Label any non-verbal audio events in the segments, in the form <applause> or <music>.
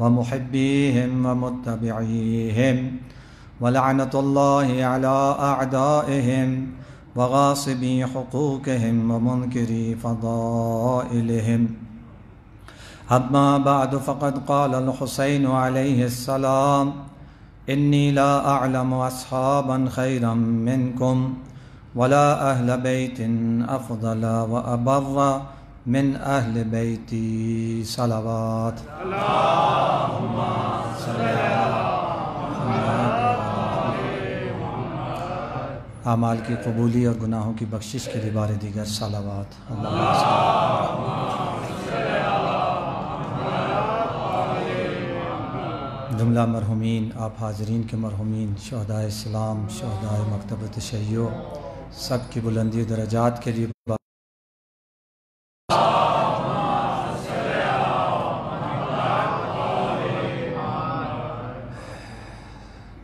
ومحبيهم ومتبعيهم ولعنة الله على أعدائهم وغاصبي حقوقهم ومنكري فضائلهم أما بعد فقد قال الحسين عليه السلام إني لا أعلم أصحابا خيرا منكم ولا أهل بيت أفضل وأبر من أهل بيتي صلوات اللهم صل अमाल की कबूली और गुनाहों की बख्शिश के लिए बार दीगर सलावात जुमला मरहुमीन आप हाजरीन के मरहुमीन शहदा इस्लाम शहदा मकतब तशैय सब की बुलंदी दर्जात के लिए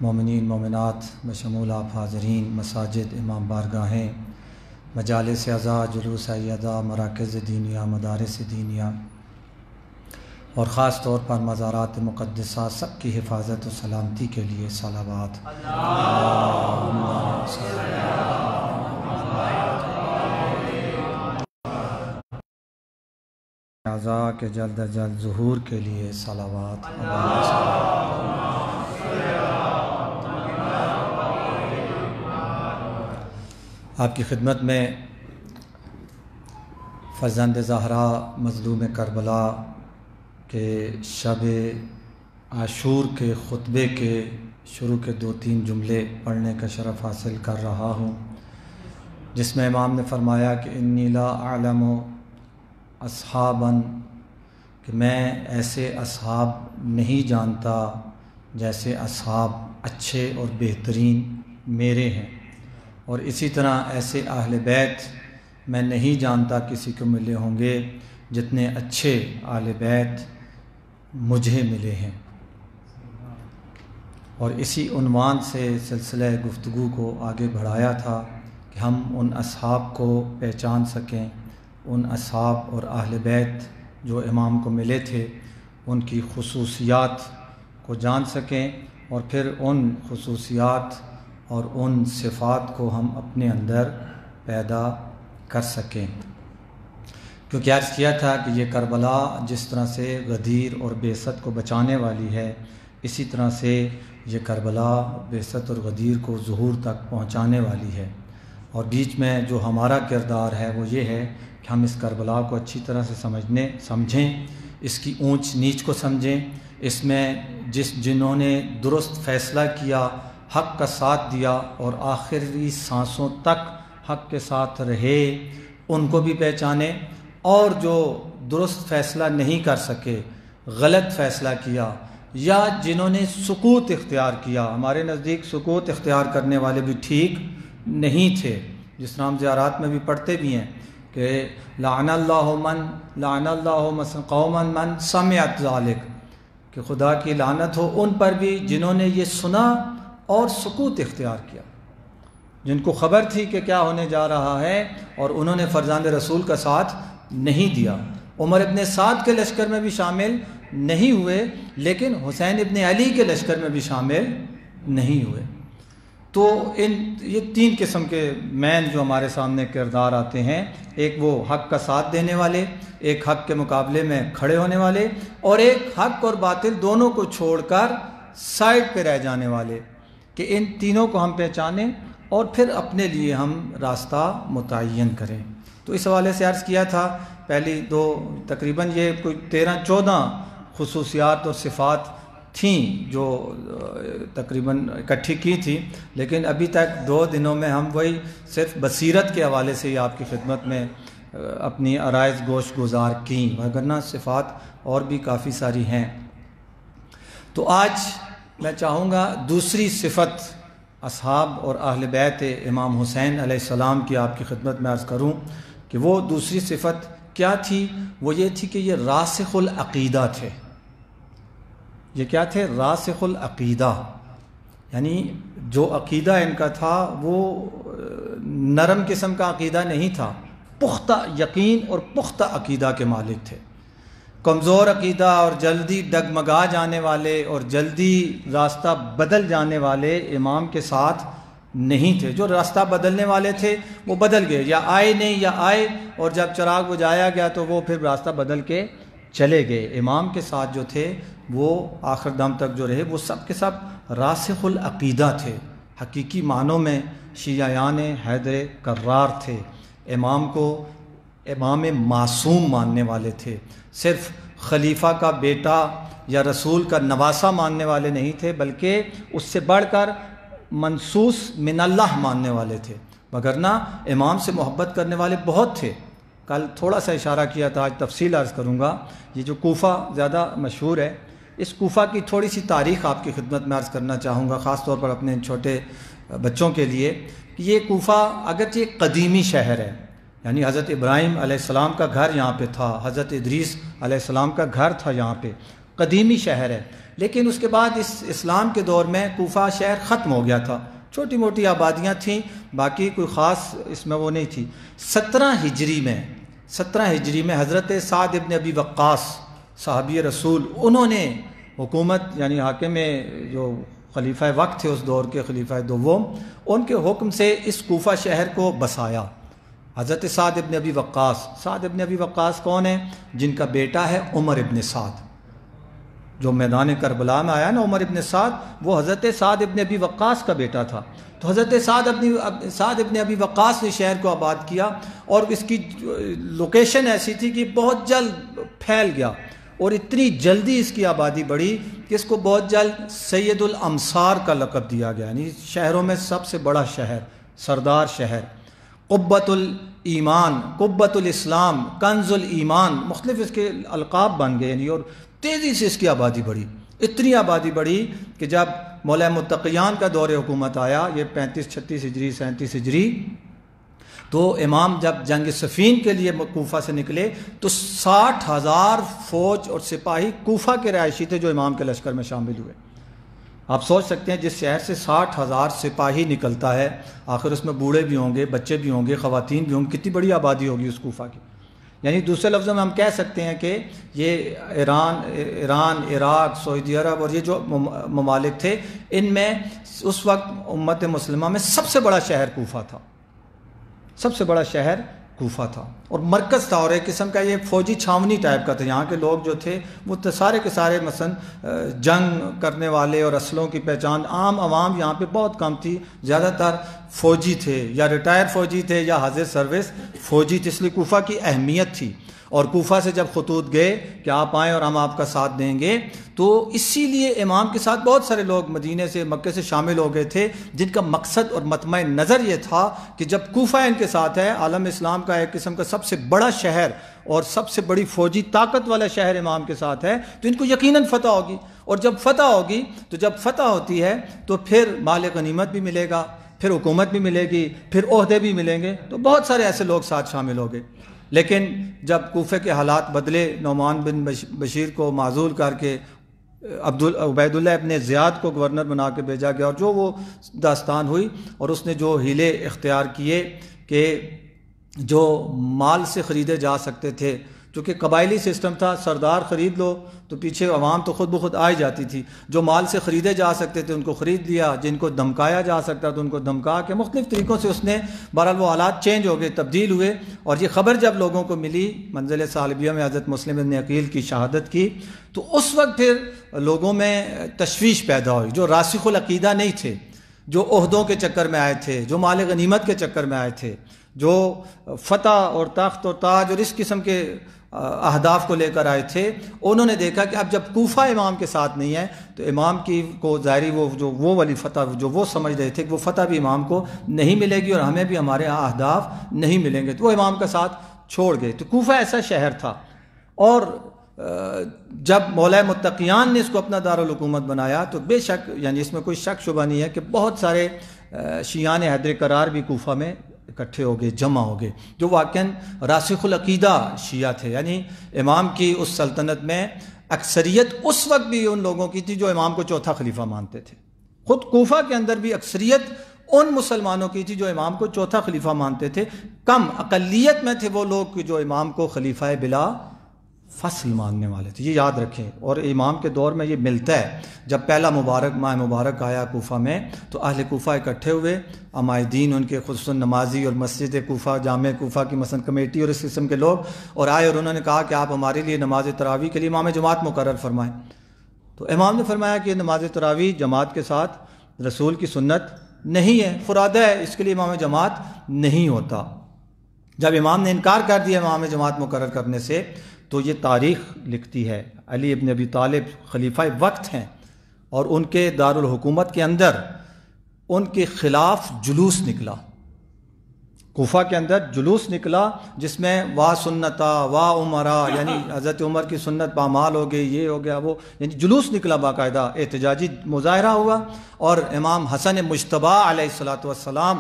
मोमिन मोमिनत बशमूल आप हाजरीन मसाजिद इमाम बारगाहें से अज़ा जुलूस अदा मराकज़ दीनिया मदारस दीनिया और ख़ास तौर पर मज़ारात मुक़दसा सब की हिफाजत और सलामती के लिए सलाबाद अज़ा के जल्द अज जल्द जहूर के लिए सलाबाद आपकी खिदमत में फर्जंद जहरा मजलूम करबला के शब आशूर के ख़ुतबे के शुरू के दो तीन जुमले पढ़ने का शरफ़ हासिल कर रहा हूँ जिसमें इमाम ने फरमाया कि नीला आलम असहाबन कि मैं ऐसे असहाब नहीं जानता जैसे असहाब अच्छे और बेहतरीन मेरे हैं और इसी तरह ऐसे अहल बैत मैं नहीं जानता किसी को मिले होंगे जितने अच्छे आहल बैत मुझे मिले हैं और इसी अनवान से सिलसिला गुफ्तु को आगे बढ़ाया था कि हम उन असहाब को पहचान सकें उन असहाब और अहल बैत जो इमाम को मिले थे उनकी खसूसियात को जान सकें और फिर उन खसूसियात और उन सिफात को हम अपने अंदर पैदा कर सकें क्योंकि आज किया था कि ये करबला जिस तरह से गदीर और बेसत को बचाने वाली है इसी तरह से ये करबला बेसत और गदीर को जहूर तक पहुंचाने वाली है और बीच में जो हमारा किरदार है वो ये है कि हम इस करबला को अच्छी तरह से समझने समझें इसकी ऊंच नीच को समझें इसमें जिस जिन्होंने दुरुस्त फ़ैसला किया हक का साथ दिया और आखिरी सांसों तक हक के साथ रहे उनको भी पहचाने और जो दुरुस्त फैसला नहीं कर सके गलत फैसला किया या जिन्होंने सकूत इख्तियार किया हमारे नज़दीक सकूत इख्तियार करने वाले भी ठीक नहीं थे जिस नाम ज़्यारात में भी पढ़ते भी हैं कि लानल्लामन लानल्लामन कौमन मन समत ालिक कि खुदा की लानत हो उन पर भी जिन्होंने ये सुना और सकूत इख्तियार किया जिनको ख़बर थी कि क्या होने जा रहा है और उन्होंने फरजांद रसूल का साथ नहीं दिया उमर इबन साद के लश्कर में भी शामिल नहीं हुए लेकिन हुसैन इबन अली के लश्कर में भी शामिल नहीं हुए तो इन ये तीन किस्म के मैन जो हमारे सामने किरदार आते हैं एक वो हक का साथ देने वाले एक हक के मुकाबले में खड़े होने वाले और एक हक और बातिल दोनों को छोड़कर साइड पे रह जाने वाले कि इन तीनों को हम पहचानें और फिर अपने लिए हम रास्ता मुतन करें तो इस हवाले से अर्ज़ किया था पहली दो तकरीबन ये कोई तेरह चौदह खसूसियात और सिफ़ात थी जो तकरीबन इकट्ठी की थी लेकिन अभी तक दो दिनों में हम वही सिर्फ बसीरत के हवाले से ही आपकी खिदमत में अपनी आरज़ गोश गुजार की वगरना सिफ़ात और भी काफ़ी सारी हैं तो आज मैं चाहूँगा दूसरी सिफत असहाब और अहल बैत इमाम हुसैन आसमाम की आपकी खिदमत में अर्ज़ करूँ कि वो दूसरी सिफत क्या थी वो ये थी कि ये रासख़ुलअक़ीदा थे ये क्या थे रासख़ुलअक़ीदा यानी जो अक़ीदा इनका था वो नरम किस्म का अक़ीदा नहीं था पुख्ता यकीन और पुख्ता अक़ीदा के मालिक थे कमज़ोर अकीदा और जल्दी डगमगा जाने वाले और जल्दी रास्ता बदल जाने वाले इमाम के साथ नहीं थे जो रास्ता बदलने वाले थे वो बदल गए या आए नहीं या आए और जब चराग बुझाया गया तो वो फिर रास्ता बदल के चले गए इमाम के साथ जो थे वो आखिर दम तक जो रहे वो सब के सब रासखुल अकीदा थे हकीकी मानों में शियायान हैदर करार थे इमाम को इमाम मासूम मानने वाले थे सिर्फ खलीफा का बेटा या रसूल का नवासा मानने वाले नहीं थे बल्कि उससे बढ़कर मनसूस मिनल्लाह मानने वाले थे वगरना इमाम से मोहब्बत करने वाले बहुत थे कल थोड़ा सा इशारा किया था आज तफसील अर्ज़ करूँगा ये जो कोफ़ा ज़्यादा मशहूर है इस कोफ़ा की थोड़ी सी तारीख़ आपकी खिदमत में अर्ज़ करना चाहूँगा ख़ास तौर पर अपने छोटे बच्चों के लिए कि ये कोफ़ा ये कदीमी शहर है यानी हज़रत इब्राहिम आसमाम का घर यहाँ पे था हज़रत इदरीस आसमाम का घर था यहाँ पे कदीमी शहर है लेकिन उसके बाद इस इस्लाम के दौर में कोफा शहर ख़त्म हो गया था छोटी मोटी आबादियाँ थीं बाकी कोई ख़ास इसमें वो नहीं थी सत्रह हिजरी में सत्रह हिजरी में हज़रत साद इबन अबी वक्स साहबी रसूल उन्होंने हुकूमत यानी में जो खलीफा वक्त थे उस दौर के खलीफा दो उनके हुक्म से इस कोफा शहर को बसाया हज़रत साद इबन अबी वक्स साद इबन अबी वक्स कौन है जिनका बेटा है उमर इबन साद जो मैदान करबला में आया ना उमर इबन साद वो हज़रत साद इबन अबी वक्स का बेटा था तो हज़रत साद अबनी साद इबन अबी वक्स ने शहर को आबाद किया और इसकी लोकेशन ऐसी थी कि बहुत जल्द फैल गया और इतनी जल्दी इसकी आबादी बढ़ी कि इसको बहुत जल्द सैदुल का लकब दिया गया यानी शहरों में सबसे बड़ा शहर सरदार शहर क़ुब्बतुल ईमान क़ुब्बतुल इस्लाम कंजुल ईमान मुख्तलिफ इसके अलकाब बन गए यानी और तेज़ी से इसकी आबादी बढ़ी इतनी आबादी बढ़ी कि जब मौला मतकियान का दौर हुकूमत आया ये पैंतीस छत्तीस हिजरी सैंतीस हिजरी तो इमाम जब जंग सफ़ीन के लिए कोफा से निकले तो साठ हज़ार फौज और सिपाही कोफा के रहायशी थे जो इमाम के लश्कर में शामिल हुए आप सोच सकते हैं जिस शहर से साठ हज़ार सिपाही निकलता है आखिर उसमें बूढ़े भी होंगे बच्चे भी होंगे ख़वातीन भी होंगी कितनी बड़ी आबादी होगी उस कोफा की यानी दूसरे लफ्ज़ों में हम कह सकते हैं कि ये Iran Iran Iraq Saudi Arab और ये जो ममालिक थे इनमें उस वक्त उम्मत मुसलमा में सबसे बड़ा शहर कोफा था सबसे बड़ा शहर कोफा था और मरकज़ था और एक किस्म का ये फौजी छावनी टाइप का था यहाँ के लोग जो थे वो सारे के सारे मसन जंग करने वाले और असलों की पहचान आम आवाम यहाँ पे बहुत कम थी ज़्यादातर फौजी थे या रिटायर फौजी थे या हाजिर सर्विस फौजी थे इसलिए कोफा की अहमियत थी और कोफा से जब खतूत गए कि आप आएँ और हम आपका साथ देंगे तो इसीलिए इमाम के साथ बहुत सारे लोग मदीने से मक्के से शामिल हो गए थे जिनका मकसद और मतम नज़र ये था कि जब कोफा इनके साथ है आलम इस्लाम का एक किस्म का सबसे बड़ा शहर और सबसे बड़ी फौजी ताकत वाला शहर इमाम के साथ है तो इनको यकीनन फतह होगी और जब फतह होगी तो जब फतह होती है तो फिर माल गनीमत भी मिलेगा फिर हुकूमत भी मिलेगी फिर अहदे भी मिलेंगे तो बहुत सारे ऐसे लोग साथ शामिल हो गए लेकिन जब कोफे के हालात बदले नौमान बिन बशीर को माजूल करके अब्दुल उबैदुल्ला अपने ज़ियाद को गवर्नर बना के भेजा गया और जो वो दास्तान हुई और उसने जो हीले इख्तियार किए कि जो माल से ख़रीदे जा सकते थे चूँकि कबायली सिस्टम था सरदार ख़रीद लो तो पीछे आवाम तो खुद ब खुद आ जाती थी जो माल से ख़रीदे जा सकते थे उनको ख़रीद लिया जिनको धमकाया जा सकता तो उनको धमका के मुख्तलिफ़ तरीक़ों से उसने बहरहाल वो हालात चेंज हो गए तब्दील हुए और ये ख़बर जब लोगों को मिली मंजिल सालबिया में हज़रत मुस्लिम ने अकील की शहादत की तो उस वक्त फिर लोगों में तशवीश पैदा हुई जो रासिकुलकीदा नहीं थे जो अहदों के चक्कर में आए थे जो माल गनीमत के चक्कर में आए थे जो फतह और ताख्त और ताज और इस किस्म के अहदाफ को लेकर आए थे उन्होंने देखा कि अब जब कोफा इमाम के साथ नहीं है तो इमाम की को ज़ाहरी वो जो वो वाली फ़तह जो वो समझ रहे थे कि वो फ़तह भी इमाम को नहीं मिलेगी और हमें भी हमारे अहदाफ नहीं मिलेंगे तो वो इमाम का साथ छोड़ गए तो कोफा ऐसा शहर था और जब मौला मुतकियान ने इसको अपना दारकूमत बनाया तो बेशक यानी इसमें कोई शक शुबा नहीं है कि बहुत सारे शियान हैदर करार भी कोफा में इकट्ठे हो गए जमा हो गए जो वाक़ रासिखुलकीदा शिया थे यानी इमाम की उस सल्तनत में अक्सरीत उस वक्त भी उन लोगों की थी जो इमाम को चौथा खलीफा मानते थे ख़ुद कोफा के अंदर भी अक्सरीत उन मुसलमानों की थी जो इमाम को चौथा खलीफा मानते थे कम अकलीत में थे वो लोग जो इमाम को खलीफा बिला फसल मानने वाले थे ये याद रखें और इमाम के दौर में ये मिलता है जब पहला मुबारक माह मुबारक आया कोफ़ा में तो अहल कोफ़ा इकट्ठे हुए अमायदीन उनके खुद नमाजी और मस्जिद कोफ़ा जाम कोफ़ा की मसन कमेटी और इस किस्म के लोग और आए और उन्होंने कहा कि आप हमारे लिए नमाज तरावी के लिए इमाम जमात मुकर फरमाएँ तो इमाम ने फरमाया कि नमाज तरावी जमात के साथ रसूल की सुन्नत नहीं है फुरादा है इसके लिए इमाम जमात नहीं होता जब इमाम ने इनकार कर दिया इमाम जमात मुकर करने से तो ये तारीख लिखती है अली इबन अबी तालिब खलीफा वक्त हैं और उनके दारकूमत के अंदर उनके ख़िलाफ़ जुलूस निकला कोफा के अंदर जुलूस निकला जिसमें वाह सुन्नता वाह उमरा यानी <laughs> हज़रत उमर की सुन्नत पामाल हो गई ये हो गया वो यानी जुलूस निकला बाकायदा एहतजाजी मुजाहरा हुआ और इमाम हसन मुशतबा सलात वसलाम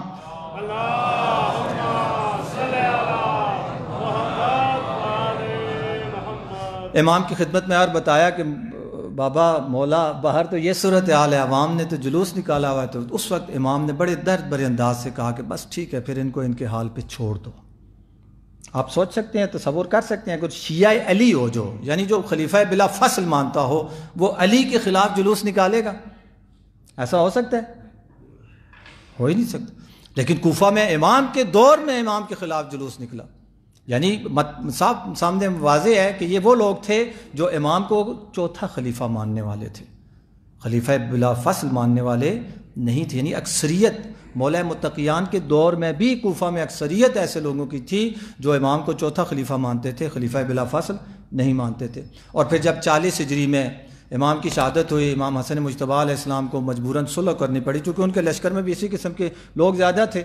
इमाम की खिदमत में और बताया कि बाबा मौला बाहर तो ये सूरत हाल है अवाम ने तो जुलूस निकाला हुआ है तो उस वक्त इमाम ने बड़े दर्द भरे अंदाज से कहा कि बस ठीक है फिर इनको इनके हाल पे छोड़ दो आप सोच सकते हैं तस्वुर कर सकते हैं कुछ शिया अली हो जो यानी जो खलीफा बिला फसल मानता हो वो अली के ख़िलाफ़ जुलूस निकालेगा ऐसा हो सकता है हो ही नहीं सकता लेकिन कोफा में इमाम के दौर में इमाम के ख़िलाफ़ जुलूस निकला यानी मत साफ सामने वाजह है कि ये वो लोग थे जो इमाम को चौथा खलीफा मानने वाले थे खलीफा बिला फसल मानने वाले नहीं थे यानी अक्सरियत मौल मतकियान के दौर में भी कोफा में अक्सरियत ऐसे लोगों की थी जो इमाम को चौथा खलीफा मानते थे खलीफा बिला फसल नहीं मानते थे और फिर जब चालीस हिजरी में इमाम की शहादत हुई इमाम हसन मुशतबा इस्लाम को मजबूरन सुलह करनी पड़ी चूँकि उनके लश्कर में भी इसी किस्म के लोग ज़्यादा थे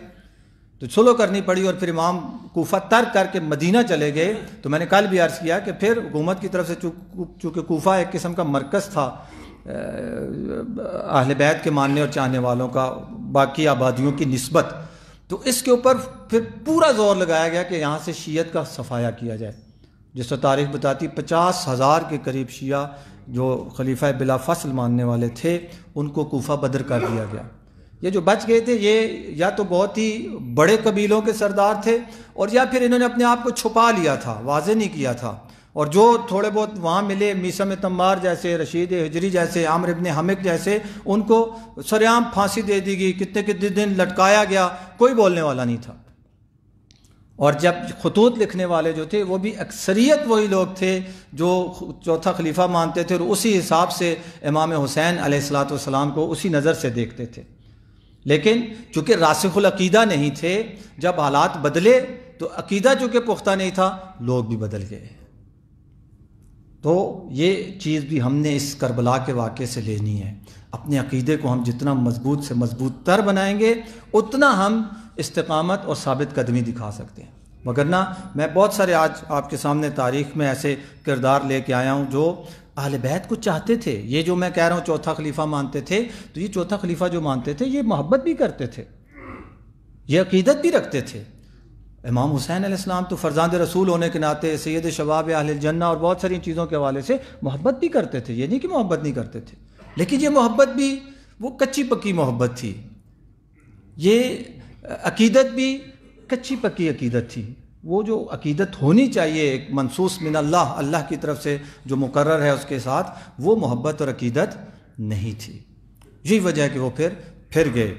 तो सुलह करनी पड़ी और फिर इमाम कोफा तर्क करके मदीना चले गए तो मैंने कल भी अर्ज़ किया कि फिर हुकूमत की तरफ से चूँकि कोफा एक किस्म का मरकज़ था अहल बैत के मानने और चाहने वालों का बाकी आबादियों की नस्बत तो इसके ऊपर फिर पूरा जोर लगाया गया कि यहाँ से शीयत का सफाया किया जाए जिस तारीख बताती पचास हज़ार के करीब शिया जो खलीफा बिला फसल मानने वाले थे उनको कोफा बदर कर दिया गया ये जो बच गए थे ये या तो बहुत ही बड़े कबीलों के सरदार थे और या फिर इन्होंने अपने आप को छुपा लिया था वाजे नहीं किया था और जो थोड़े बहुत वहाँ मिले मीसम तम्बार जैसे रशीद हजरी जैसे आमर इबन हमिक जैसे उनको सरेआम फांसी दे दी गई कितने कितने दिन लटकाया गया कोई बोलने वाला नहीं था और जब खतूत लिखने वाले जो थे वो भी अक्सरियत वही लोग थे जो चौथा खलीफा मानते थे और उसी हिसाब से इमाम हुसैन सलाम को उसी नज़र से देखते थे लेकिन चूँकि रासखुल अकीदा नहीं थे जब हालात बदले तो अकीदा चूँकि पुख्ता नहीं था लोग भी बदल गए तो ये चीज़ भी हमने इस करबला के वाक़े से लेनी है अपने अकीदे को हम जितना मजबूत से मजबूत तर बनाएंगे उतना हम इस्तकामत और साबित कदमी दिखा सकते हैं मगर ना मैं बहुत सारे आज आपके सामने तारीख में ऐसे किरदार लेके आया हूँ जो अहल बैत को चाहते थे ये जो मैं कह रहा हूँ चौथा खलीफा मानते थे तो ये चौथा खलीफा जो मानते थे ये मोहब्बत भी करते थे ये अकीदत भी रखते थे इमाम हुसैन आसमाम तो फ़रजाद रसूल होने के नाते सैद शबाब अहल जन्ना और बहुत सारी चीज़ों के हवाले से मोहब्बत भी करते थे ये नहीं कि मोहब्बत नहीं करते थे लेकिन ये मोहब्बत भी वो कच्ची पक्की मोहब्बत थी ये अकीदत भी कच्ची पक्की अकीदत थी वो जो अकीदत होनी चाहिए एक मनसूस मिन अल्लाह अल्लाह की तरफ से जो मुकर है उसके साथ वो मोहब्बत और अकीदत नहीं थी यही वजह है कि वो फिर फिर गए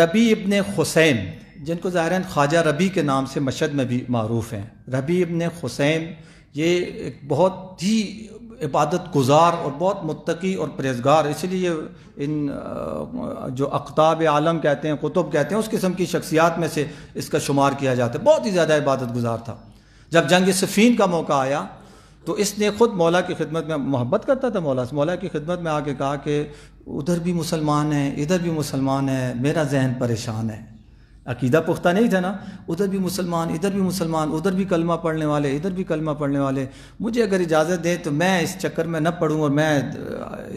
रबी इबन हुसैन जिनको ज़ाहिर ख्वाजा रबी के नाम से मशद में भी मरूफ़ हैं रबी इबन हुसैन ये एक बहुत ही इबादत गुजार और बहुत मुतकी और परहेजगार इसलिए इन जो अखताब आलम कहते हैं कुतुब कहते हैं उस किस्म की शख्सियात में से इसका शुमार किया जाता है बहुत ही ज़्यादा इबादत गुजार था जब जंग सफ़ीन का मौका आया तो इसने ख़ुद मौला की खिदमत में मोहब्बत करता था मौला से मौला की खिदमत में आके कहा कि उधर भी मुसलमान हैं इधर भी मुसलमान हैं मेरा जहन परेशान है अकीदा पुख्ता नहीं था ना उधर भी मुसलमान इधर भी मुसलमान उधर भी कलमा पढ़ने वाले इधर भी कलमा पढ़ने वाले मुझे अगर इजाज़त दें तो मैं इस चक्कर में न पढ़ूँ और मैं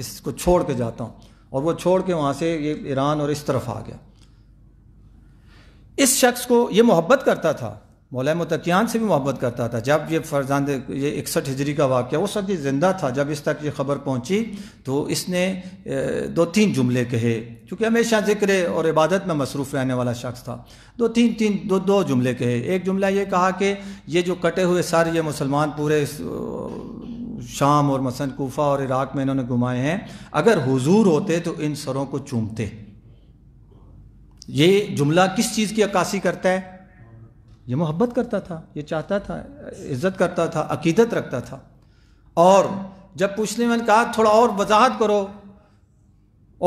इसको छोड़ के जाता हूँ और वो छोड़ के वहाँ से ये ईरान और इस तरफ आ गया इस शख्स को ये मोहब्बत करता था मौलाना मतकियान से भी मोहब्बत करता था जब ये फरजान ये इकसठ हिजरी का वाक़ उस वक्त ये ज़िंदा था जब इस तक ये ख़बर पहुँची तो इसने दो तीन जुमले कहे क्योंकि हमेशा जिक्र और इबादत में मसरूफ़ रहने वाला शख्स था दो तीन तीन दो दो जुमले कहे एक जुमला ये कहा कि ये जो कटे हुए सारे ये मुसलमान पूरे शाम और मसन कोफ़ा और इराक़ में इन्होंने घुमाए हैं अगर हुजूर होते तो इन सरों को चूमते ये जुमला किस चीज़ की अक्सी करता है ये मोहब्बत करता था ये चाहता था इज्जत करता था अकीदत रखता था और जब पूछने मैंने कहा थोड़ा और वजाहत करो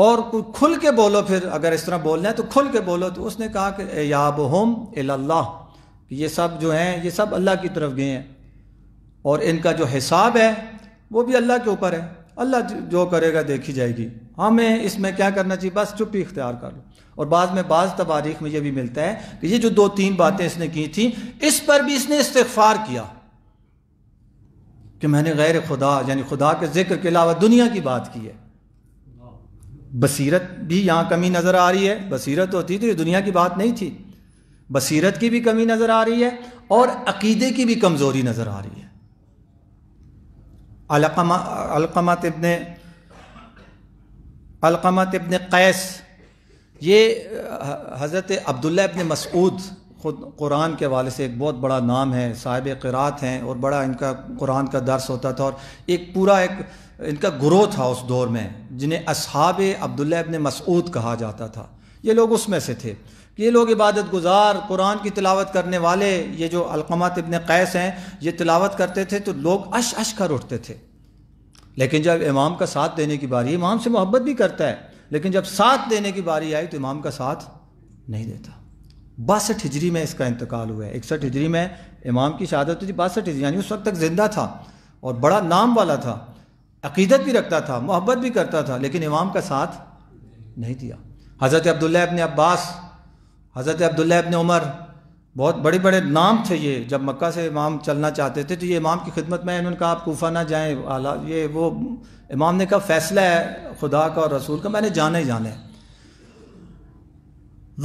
और खुल के बोलो फिर अगर इस तरह बोलना है तो खुल के बोलो तो उसने कहा कि याब होम कि ये सब जो हैं ये सब अल्लाह की तरफ गए हैं और इनका जो हिसाब है वो भी अल्लाह के ऊपर है अल्लाह जो करेगा देखी जाएगी हमें हाँ, इसमें क्या करना चाहिए बस चुप्पी इख्तियार कर लो और बाद में बाज़ तबारीख में यह भी मिलता है कि ये जो दो तीन बातें इसने की थी इस पर भी इसने इस्तफार किया कि मैंने गैर खुदा यानी खुदा के जिक्र के अलावा दुनिया की बात की है बसीरत भी यहाँ कमी नज़र आ रही है बसीरत होती तो ये दुनिया की बात नहीं थी बसीरत की भी कमी नज़र आ रही है और अकीदे की भी कमज़ोरी नज़र आ रही है अलकमत इबन अलकमत इबन कैस ये हज़रत अब्दुल्ला इबन मसूद ख़ुद कुरान के वाले से एक बहुत बड़ा नाम है साहिब क़रात हैं और बड़ा इनका कुरान का दर्स होता था और एक पूरा एक इनका ग्रोह था उस दौर में जिन्हें असहाब अब्दुल्ला इबन मसूद कहा जाता था ये लोग उसमें से थे ये लोग इबादत गुजार कुरान की तिलावत करने वाले ये जो अलकमत इबन कैस हैं ये तिलावत करते थे तो लोग अश अश कर उठते थे लेकिन जब इमाम का साथ देने की बारी इमाम से मोहब्बत भी करता है लेकिन जब साथ देने की बारी आई तो इमाम का साथ नहीं देता बासठ हिजरी में इसका इंतकाल हुआ है इकसठ हिजरी में इमाम की शहादत हुई बासठ हिजरी यानी उस वक्त तक ज़िंदा था और बड़ा नाम वाला था अकीदत भी रखता था मोहब्बत भी करता था लेकिन इमाम का साथ नहीं दिया हज़रत अब्दुल्ला अपने अब्बास हज़रत अब्दुल्ला इबन उमर बहुत बड़े बड़े नाम थे ये जब मक्का से इमाम चलना चाहते थे तो ये इमाम की खिदमत में इन्होंने कहा आप कोफा ना जाएं आला ये वो इमाम ने कहा फ़ैसला है खुदा का और रसूल का मैंने जाना ही जाना है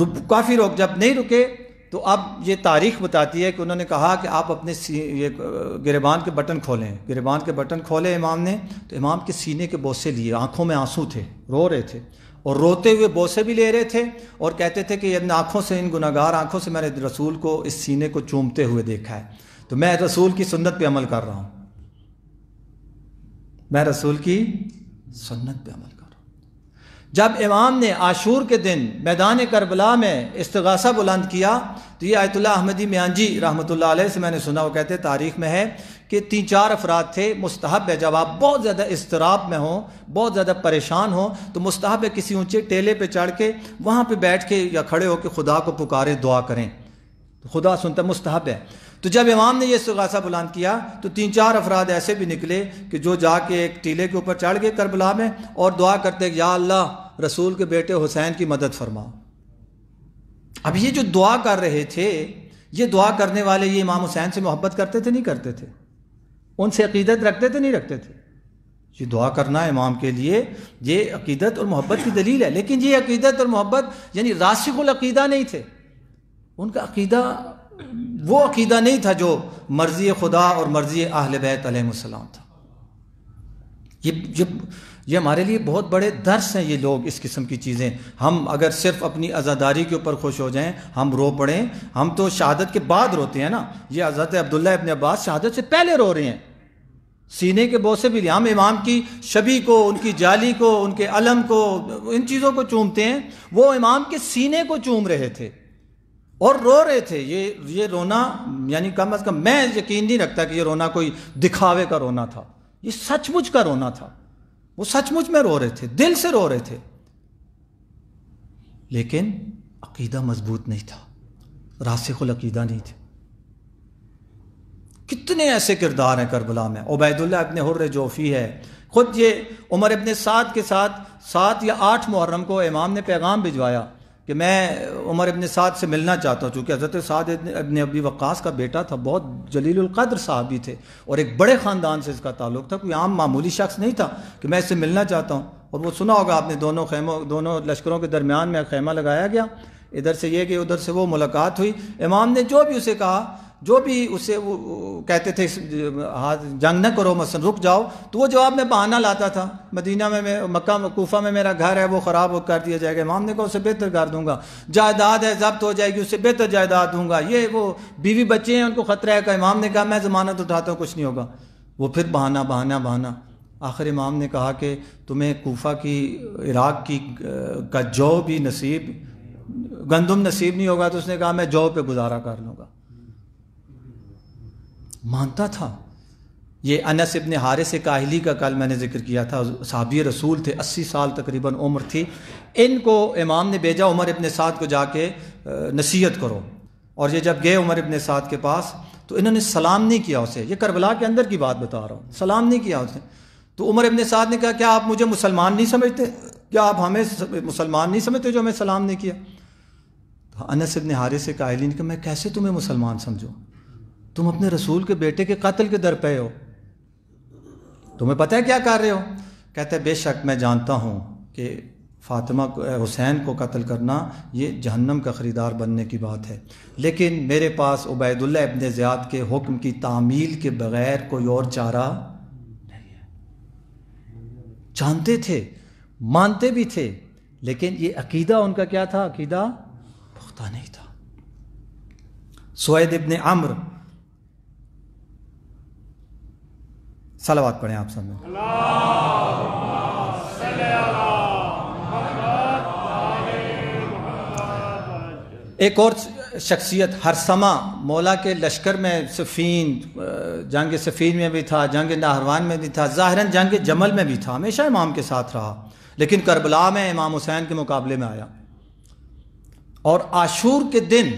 रुक काफ़ी रोक जब नहीं रुके तो अब ये तारीख बताती है कि उन्होंने कहा कि आप अपने ये गिरबान के बटन खोलें गिरबान के बटन खोले इमाम ने तो इमाम के सीने के बोसे लिए आंखों में आंसू थे रो रहे थे और रोते हुए बोसे भी ले रहे थे और कहते थे कि इन आँखों से इन गुनागार आँखों से मैंने रसूल को इस सीने को चूमते हुए देखा है तो मैं रसूल की सुन्नत पे अमल कर रहा हूँ मैं रसूल की सुन्नत पे अमल कर रहा हूँ जब इमाम ने आशूर के दिन मैदान करबला में इस्तगासा बुलंद किया तो ये आयतुल्ला अहमदी मियाँ जी रहमत से मैंने सुना वो कहते तारीख में है कि तीन चार अफराद थे मुस्तहब है जब आप बहुत ज़्यादा इसतराब में हों बहुत ज़्यादा परेशान हों तो मुस्तहब है किसी ऊँचे टेले पर चढ़ के वहाँ पर बैठ के या खड़े होकर खुदा को पुकारें दुआ करें तो खुदा सुनता मुस्तहब है तो जब इमाम ने यह सगासा बुलंद किया तो तीन चार अफराद ऐसे भी निकले कि जो जाके एक टीले के ऊपर चढ़ गए करबला में और दुआ करते या अल्लाह रसूल के बेटे हुसैन की मदद फरमाओ अब ये जो दुआ कर रहे थे ये दुआ करने वाले ये इमाम हुसैन से मोहब्बत करते थे नहीं करते थे उनसे अकीदत रखते थे तो नहीं रखते थे ये दुआ करना इमाम के लिए ये अकीदत और मोहब्बत की दलील है लेकिन ये अकीदत और मोहब्बत यानी राशिकुल अकीदा नहीं थे उनका अकीदा वो अकीदा नहीं था जो मर्जी खुदा और मर्जी आहल बैत था ये ये ये हमारे लिए बहुत बड़े दर्स हैं ये लोग इस किस्म की चीज़ें हम अगर सिर्फ अपनी आज़ादारी के ऊपर खुश हो जाएं हम रो पड़ें हम तो शहादत के बाद रोते हैं ना ये आजाद अब्दुल्ला अपने अब्बास शहादत से पहले रो रहे हैं सीने के बोसे भी हम इमाम की शबी को उनकी जाली को उनके अलम को इन चीज़ों को चूमते हैं वो इमाम के सीने को चूम रहे थे और रो रहे थे ये ये रोना यानी कम अज़ कम मैं यकीन नहीं रखता कि ये रोना कोई दिखावे का रोना था ये सचमुच का रोना था वो सचमुच में रो रहे थे दिल से रो रहे थे लेकिन अकीदा मजबूत नहीं था रासिकुल अकीदा नहीं थे कितने ऐसे किरदार हैं करबला में उबैदुल्ला अपने हुर्र जोफ़ी है ख़ुद ये उमर इबन साद के साथ सात या आठ मुहर्रम को इमाम ने पैगाम भिजवाया कि मैं उमर अबन साद से मिलना चाहता हूँ चूँकि हज़रत साद अबन अबी वक़ास का बेटा था बहुत जलीलकद्र साहबी थे और एक बड़े ख़ानदान से इसका ताल्लुक था कोई आम मामूली शख्स नहीं था कि मैं इससे मिलना चाहता हूँ और वो सुना होगा आपने दोनों खेमों दोनों लश्करों के दरमियान में खेमा लगाया गया इधर से ये कि उधर से वो मुलाकात हुई इमाम ने जो भी उसे कहा जो भी उसे वो कहते थे हाथ जंग न करो मसन रुक जाओ तो वो जवाब में बहाना लाता था मदीना में मैं मक्का कोफा में मेरा घर है वो ख़राब कर दिया जाएगा इमाम ने कहा उसे बेहतर कर दूंगा जायदाद है जब्त हो जाएगी उसे बेहतर जायदाद दूंगा ये वो बीवी बच्चे हैं उनको ख़तरा है कहा इमाम ने कहा मैं ज़मानत उठाता हूँ कुछ नहीं होगा वो फिर बहाना बहाना बहाना आखिर इमाम ने कहा कि तुम्हें कोफा की इराक़ की का जौ भी नसीब गंदम नसीब नहीं होगा तो उसने कहा मैं जौ पर गुजारा कर लूँगा मानता था ये अनस इबन हारिस काहली का कल मैंने जिक्र किया था साबिर रसूल थे अस्सी साल तकरीबन उम्र थी इनको इमाम ने भेजा उमर इबन साद को जाके नसीहत करो और ये जब गए उमर इबन साद के पास तो इन्होंने सलाम नहीं किया उसे ये करबला के अंदर की बात बता रहा हूँ सलाम नहीं किया उसने तो उमर इबन साद ने कहा क्या आप मुझे मुसलमान नहीं समझते क्या आप हमें मुसलमान नहीं समझते जो हमें सलाम नहीं किया तो अनस इबन हारिस काहली ने कहा मैं कैसे तुम्हें मुसलमान समझूँ तुम अपने रसूल के बेटे के कत्ल के दर पे हो तुम्हें पता है क्या कर रहे हो कहते हैं बेशक मैं जानता हूँ कि फातिमा हुसैन को कत्ल करना ये जहन्नम का ख़रीदार बनने की बात है लेकिन मेरे पास उबैदुल्ला इबन ज़ियाद के हुक्म की तामील के बग़ैर कोई और चारा नहीं है जानते थे मानते भी थे लेकिन ये अकीदा उनका क्या था अकीदा पुख्ता नहीं था सोैद इबन अम्र सलावाद पढ़ें आप सब में एक और शख्सियत हर समा मौला के लश्कर में सफ़ीन जंग सफ़ीन में भी था जंग नाहरवान में भी था ज़ाहरन जंग जमल में भी था हमेशा इमाम के साथ रहा लेकिन करबला में इमाम हुसैन के मुकाबले में आया और आशूर के दिन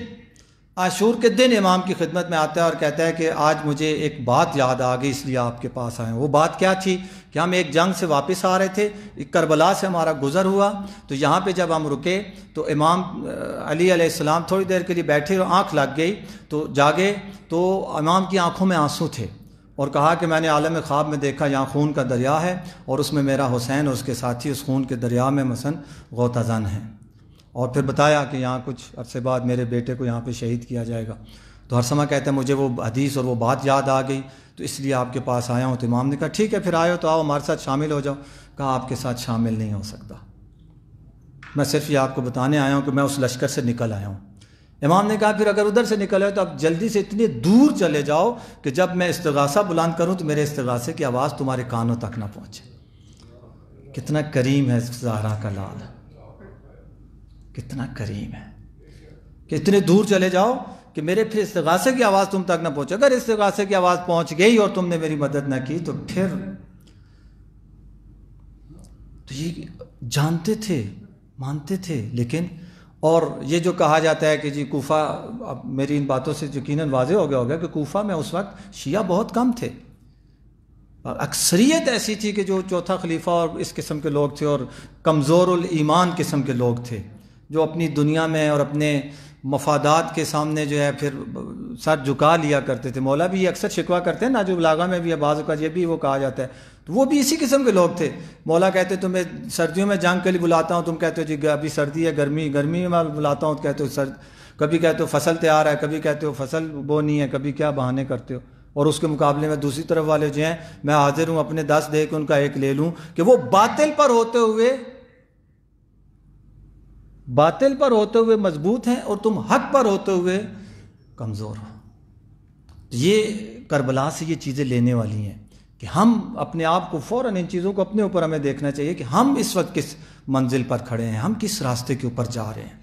आशूर के दिन इमाम की खिदमत में आता है और कहता है कि आज मुझे एक बात याद आ गई इसलिए आपके पास आए वो बात क्या थी कि हम एक जंग से वापस आ रहे थे एक करबला से हमारा गुज़र हुआ तो यहाँ पे जब हम रुके तो इमाम अली अलैहिस्सलाम थोड़ी देर के लिए बैठे और आँख लग गई तो जागे तो इमाम की आँखों में आंसू थे और कहा कि मैंने आलम ख्वाब में देखा यहाँ खून का दरिया है और उसमें मेरा हुसैन और उसके साथी उस खून के दरिया में मसन गौताजान हैं और फिर बताया कि यहाँ कुछ अरसे बाद मेरे बेटे को यहाँ पे शहीद किया जाएगा तो हर समय कहते हैं मुझे वो हदीस और वो बात याद आ गई तो इसलिए आपके पास आया हूँ तो इमाम ने कहा ठीक है फिर आयो तो आओ हमारे साथ शामिल हो जाओ कहा आपके साथ शामिल नहीं हो सकता मैं सिर्फ ये आपको बताने आया हूँ कि मैं उस लश्कर से निकल आया हूँ इमाम ने कहा फिर अगर उधर से निकल आए तो आप जल्दी से इतने दूर चले जाओ कि जब मैं इस्तगासा बुलंद करूँ तो मेरे इस्तगासे की आवाज़ तुम्हारे कानों तक ना पहुँचे कितना करीम है जहरा का लाल कितना करीम है कितने दूर चले जाओ कि मेरे फिर इस्तगासे की आवाज़ तुम तक ना पहुँचे अगर इस्तगासे की आवाज़ पहुँच गई और तुमने मेरी मदद ना की तो फिर तो ये जानते थे मानते थे लेकिन और ये जो कहा जाता है कि जी कोफा अब मेरी इन बातों से यकीन वाजे हो गया होगा कि कोफा में उस वक्त शिया बहुत कम थे और अक्सरियत ऐसी थी कि जो चौथा खलीफा और इस किस्म के लोग थे और कमज़ोर ईमान किस्म के लोग थे जो अपनी दुनिया में और अपने मफादात के सामने जो है फिर सर झुका लिया करते थे मौला भी अक्सर शिकवा करते हैं नाजुब लागा में भी बाज़ का ये भी वो कहा जाता है तो वो भी इसी किस्म के लोग थे मौला कहते तुम्हें सर्दियों में जंग के लिए बुलाता हूँ तुम कहते हो जी अभी सर्दी है गर्मी गर्मी में मैं बुलाता हूँ कहते हो सर कभी कहते हो फसल तैयार है कभी कहते हो फसल बोनी है कभी क्या बहाने करते हो और उसके मुकाबले में दूसरी तरफ वाले जो हैं मैं हाजिर हूँ अपने दस दे के उनका एक ले लूँ कि वो बातिल पर होते हुए बातिल पर होते हुए मजबूत हैं और तुम हक पर होते हुए कमज़ोर हो ये करबला से ये चीज़ें लेने वाली हैं कि हम अपने आप को फ़ौर इन चीज़ों को अपने ऊपर हमें देखना चाहिए कि हम इस वक्त किस मंजिल पर खड़े हैं हम किस रास्ते के ऊपर जा रहे हैं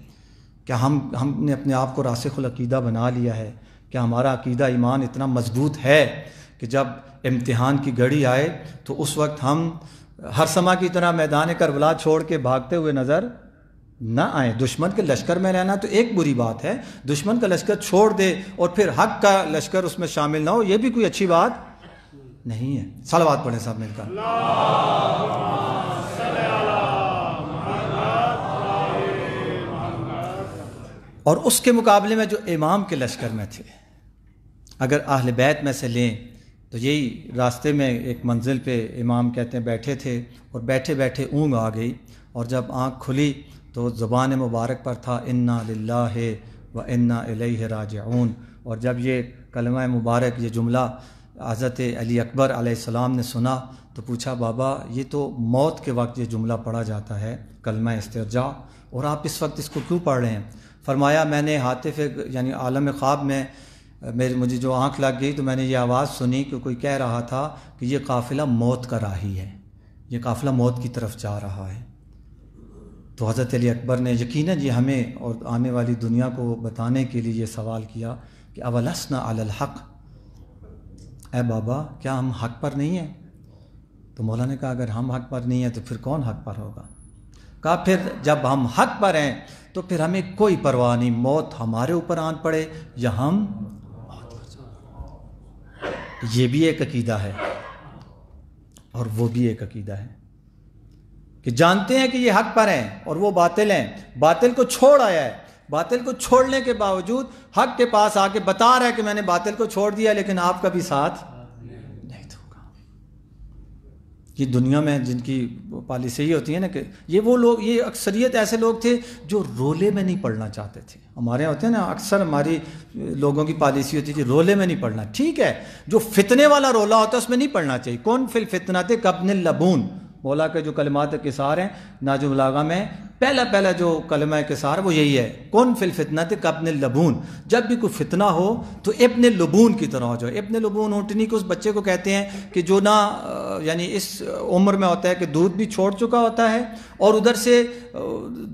क्या हम हमने अपने आप को रासखलकीदा बना लिया है क्या हमारा अकीदा ईमान इतना मजबूत है कि जब इम्तहान की घड़ी आए तो उस वक्त हम हर समा की तरह मैदान करबला छोड़ के भागते हुए नज़र ना आए दुश्मन के लश्कर में रहना तो एक बुरी बात है दुश्मन का लश्कर छोड़ दे और फिर हक का लश्कर उसमें शामिल ना हो यह भी कोई अच्छी बात नहीं है सलवाद पढ़े साहब मिलकर और उसके मुकाबले में जो इमाम के लश्कर में थे अगर आहल बैत में से लें तो यही रास्ते में एक मंजिल पे इमाम कहते हैं बैठे थे और बैठे बैठे ऊँग आ गई और जब आँख खुली तो ज़बान मुबारक पर था इन्ना है व इन्ना राजऊन और जब ये कलमा मुबारक ये जुमला हज़रत अली अकबर आसमाम ने सुना तो पूछा बाबा ये तो मौत के वक्त ये जुमला पढ़ा जाता है कलमा इस्तरजा और आप इस वक्त इसको क्यों पढ़ रहे हैं फरमाया मैंने हातिफ यानी आलम ख्वाब में मेरी मुझे जो आँख लग गई तो मैंने ये आवाज़ सुनी कि कोई कह रहा था कि ये काफ़िला मौत का राही है ये काफ़िला मौत की तरफ जा रहा है तो हज़रत अली अकबर ने यकीन जी हमें और आने वाली दुनिया को बताने के लिए ये सवाल किया कि अवलसना अलहक ए बाबा क्या हम हक पर नहीं हैं तो मौला ने कहा अगर हम हक पर नहीं हैं तो फिर कौन हक पर होगा कहा फिर जब हम हक पर हैं तो फिर हमें कोई परवाह नहीं मौत हमारे ऊपर आन पड़े या हम ये भी एक अकीदा है और वो भी एक अकीदा है कि जानते हैं कि ये हक पर हैं और वो बातिल हैं बातिल को छोड़ आया है बातिल को छोड़ने के बावजूद हक के पास आके बता रहा है कि मैंने बातिल को छोड़ दिया लेकिन आपका भी साथ नहीं दूंगा तो ये दुनिया में जिनकी पॉलिसी ही होती है ना कि ये वो लोग ये अक्सरियत ऐसे लोग थे जो रोले में नहीं पढ़ना चाहते थे हमारे होते हैं ना अक्सर हमारी लोगों की पॉलिसी होती थी रोले में नहीं पढ़ना ठीक है जो फितने वाला रोला होता है उसमें नहीं पढ़ना चाहिए कौन फिल फितना थे कबन लबून मौला के जो कलमात किसार हैं नाजुमलागा में पहला पहला जो कलमा किसार वो यही है कौन फिल थे का अपने लबून जब भी कोई फितना हो तो इबन लबून की तरह हो जाओ इबन लबून उठनी के उस बच्चे को कहते हैं कि जो ना यानी इस उम्र में होता है कि दूध भी छोड़ चुका होता है और उधर से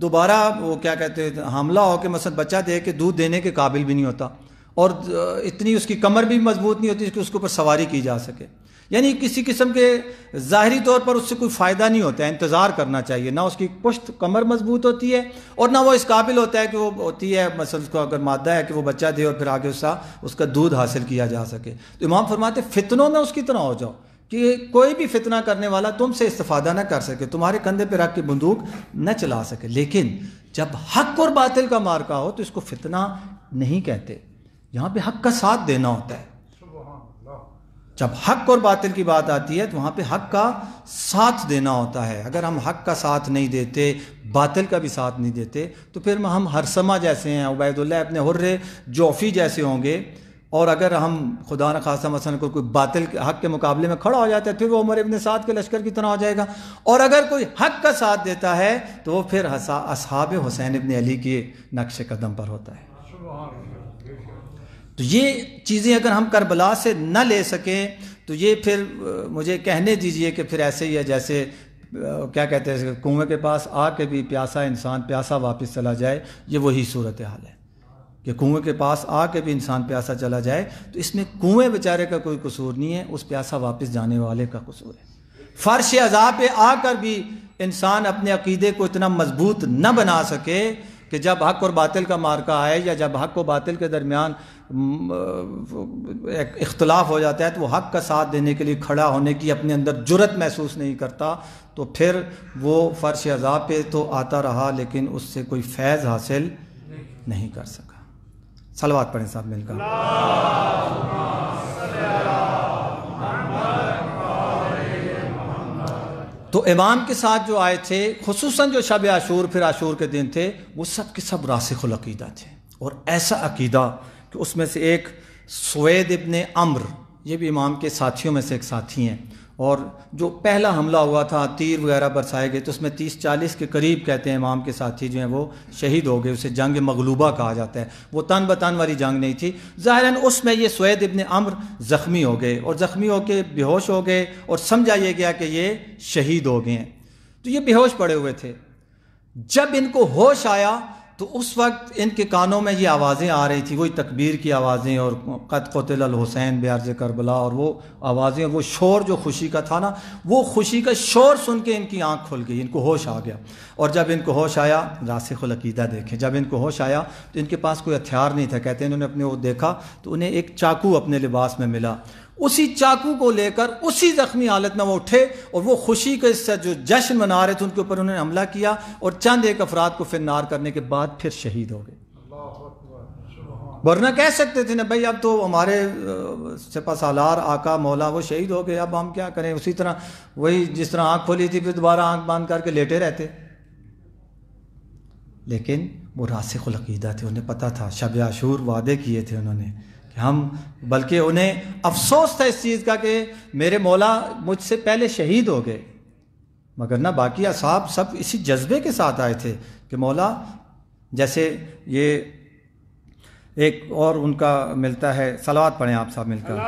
दोबारा वो क्या कहते हैं हमला हो के मसल बच्चा दे के दूध देने के काबिल भी नहीं होता और इतनी उसकी कमर भी मजबूत नहीं होती कि उसके ऊपर सवारी की जा सके यानी किसी किस्म के ज़ाहरी तौर पर उससे कोई फ़ायदा नहीं होता है इंतज़ार करना चाहिए ना उसकी पुश्त कमर मजबूत होती है और ना वो इस काबिल होता है कि वो होती है मसल उसको अगर मादा है कि वो बच्चा दे और फिर आगे उसका उसका दूध हासिल किया जा सके तो इमाम फरमाते फितनों में उसकी तरह हो जाओ कि कोई भी फितना करने वाला तुमसे इस्तादा ना कर सके तुम्हारे कंधे पर रख के बंदूक न चला सके लेकिन जब हक और बातिल का मार्का हो तो इसको फितना नहीं कहते यहाँ पे हक का साथ देना होता है जब हक और बातिल की बात आती है तो वहाँ पे हक का साथ देना होता है अगर हम हक का साथ नहीं देते बातिल का भी साथ नहीं देते तो फिर हम हरसमा जैसे हैं उबैदुल्ला अपने हुर्र जोफ़ी जैसे होंगे और अगर हम खुदा न खासा मसन को कोई बातिल के हक के मुकाबले में खड़ा हो जाता है फिर वो उमर अपने साथ के लश्कर की तरह हो जाएगा और अगर कोई हक का साथ देता है तो वो फिर असहाब हुसैन इबन अली के नक्श कदम पर होता है तो ये चीज़ें अगर हम करबला से न ले सकें तो ये फिर मुझे कहने दीजिए कि फिर ऐसे ही है जैसे क्या कहते हैं कुएं के पास आके भी प्यासा इंसान प्यासा वापस चला जाए ये वही सूरत हाल है कि कुएं के पास आके भी इंसान प्यासा चला जाए तो इसमें कुएं बेचारे का कोई कसूर नहीं है उस प्यासा वापस जाने वाले का कसूर है फर्श अजा पे आकर भी इंसान अपने अकीदे को इतना मजबूत न बना सके कि जब हक और बातिल का मार्का है या जब हक व बातिल के दरमियान एक इख्तलाफ हो जाता है तो वो हक का साथ देने के लिए खड़ा होने की अपने अंदर जुरत महसूस नहीं करता तो फिर वो फ़र्श अजाब पे तो आता रहा लेकिन उससे कोई फैज़ हासिल नहीं कर सका सलवात पढ़ें साहब मिलकर तो इमाम के साथ जो आए थे खसूस जो शब आशूर फिर आशूर के दिन थे वो सब के सब रासखीदा थे और ऐसा अकीदा कि उसमें से एक सवेद इबन अम्र ये भी इमाम के साथियों में से एक साथी हैं और जो पहला हमला हुआ था तीर वगैरह बरसाए गए तो उसमें तीस चालीस के करीब कहते हैं इमाम के साथी जो हैं वो शहीद हो गए उसे जंग मगलूबा कहा जाता है वो तन बतान वाली जंग नहीं थी ज़ाहिर उसमें ये सैद इबन अम्र ज़ख्मी हो गए और ज़ख्मी होकर बेहोश हो गए और समझा यह गया कि ये शहीद हो गए हैं तो ये बेहोश पड़े हुए थे जब इनको होश आया तो उस वक्त इनके कानों में ये आवाज़ें आ रही थी वही तकबीर की आवाज़ें और कत कतल हुसैन ब्याज करबला और वो आवाज़ें वो शोर जो खुशी का था ना वो खुशी का शोर सुन के इनकी आँख खुल गई इनको होश आ गया और जब इनको होश आया रासिखलकीदा देखें जब इनको होश आया तो इनके पास कोई हथियार नहीं था कहते इन्होंने अपने वो देखा तो उन्हें एक चाकू अपने लिबास में मिला उसी चाकू को लेकर उसी ज़ख्मी हालत में वो उठे और वो खुशी के जो जश्न मना रहे थे उनके ऊपर उन्होंने हमला किया और चंद एक अफराद को फिर नार करने के बाद फिर शहीद हो गए वरना कह सकते थे ना भाई अब तो हमारे सिपा सालार आका मौला वो शहीद हो गए अब हम क्या करें उसी तरह वही जिस तरह आँख खोली थी फिर दोबारा आँख बांध करके लेटे रहते लेकिन वो रासिक अकीदा थे उन्हें पता था शब आशूर वादे किए थे उन्होंने हम बल्कि उन्हें अफसोस था इस चीज़ का कि मेरे मौला मुझसे पहले शहीद हो गए मगर ना बाकी असाब सब इसी जज्बे के साथ आए थे कि मौला जैसे ये एक और उनका मिलता है सलावत पढ़ें आप साहब मिलकर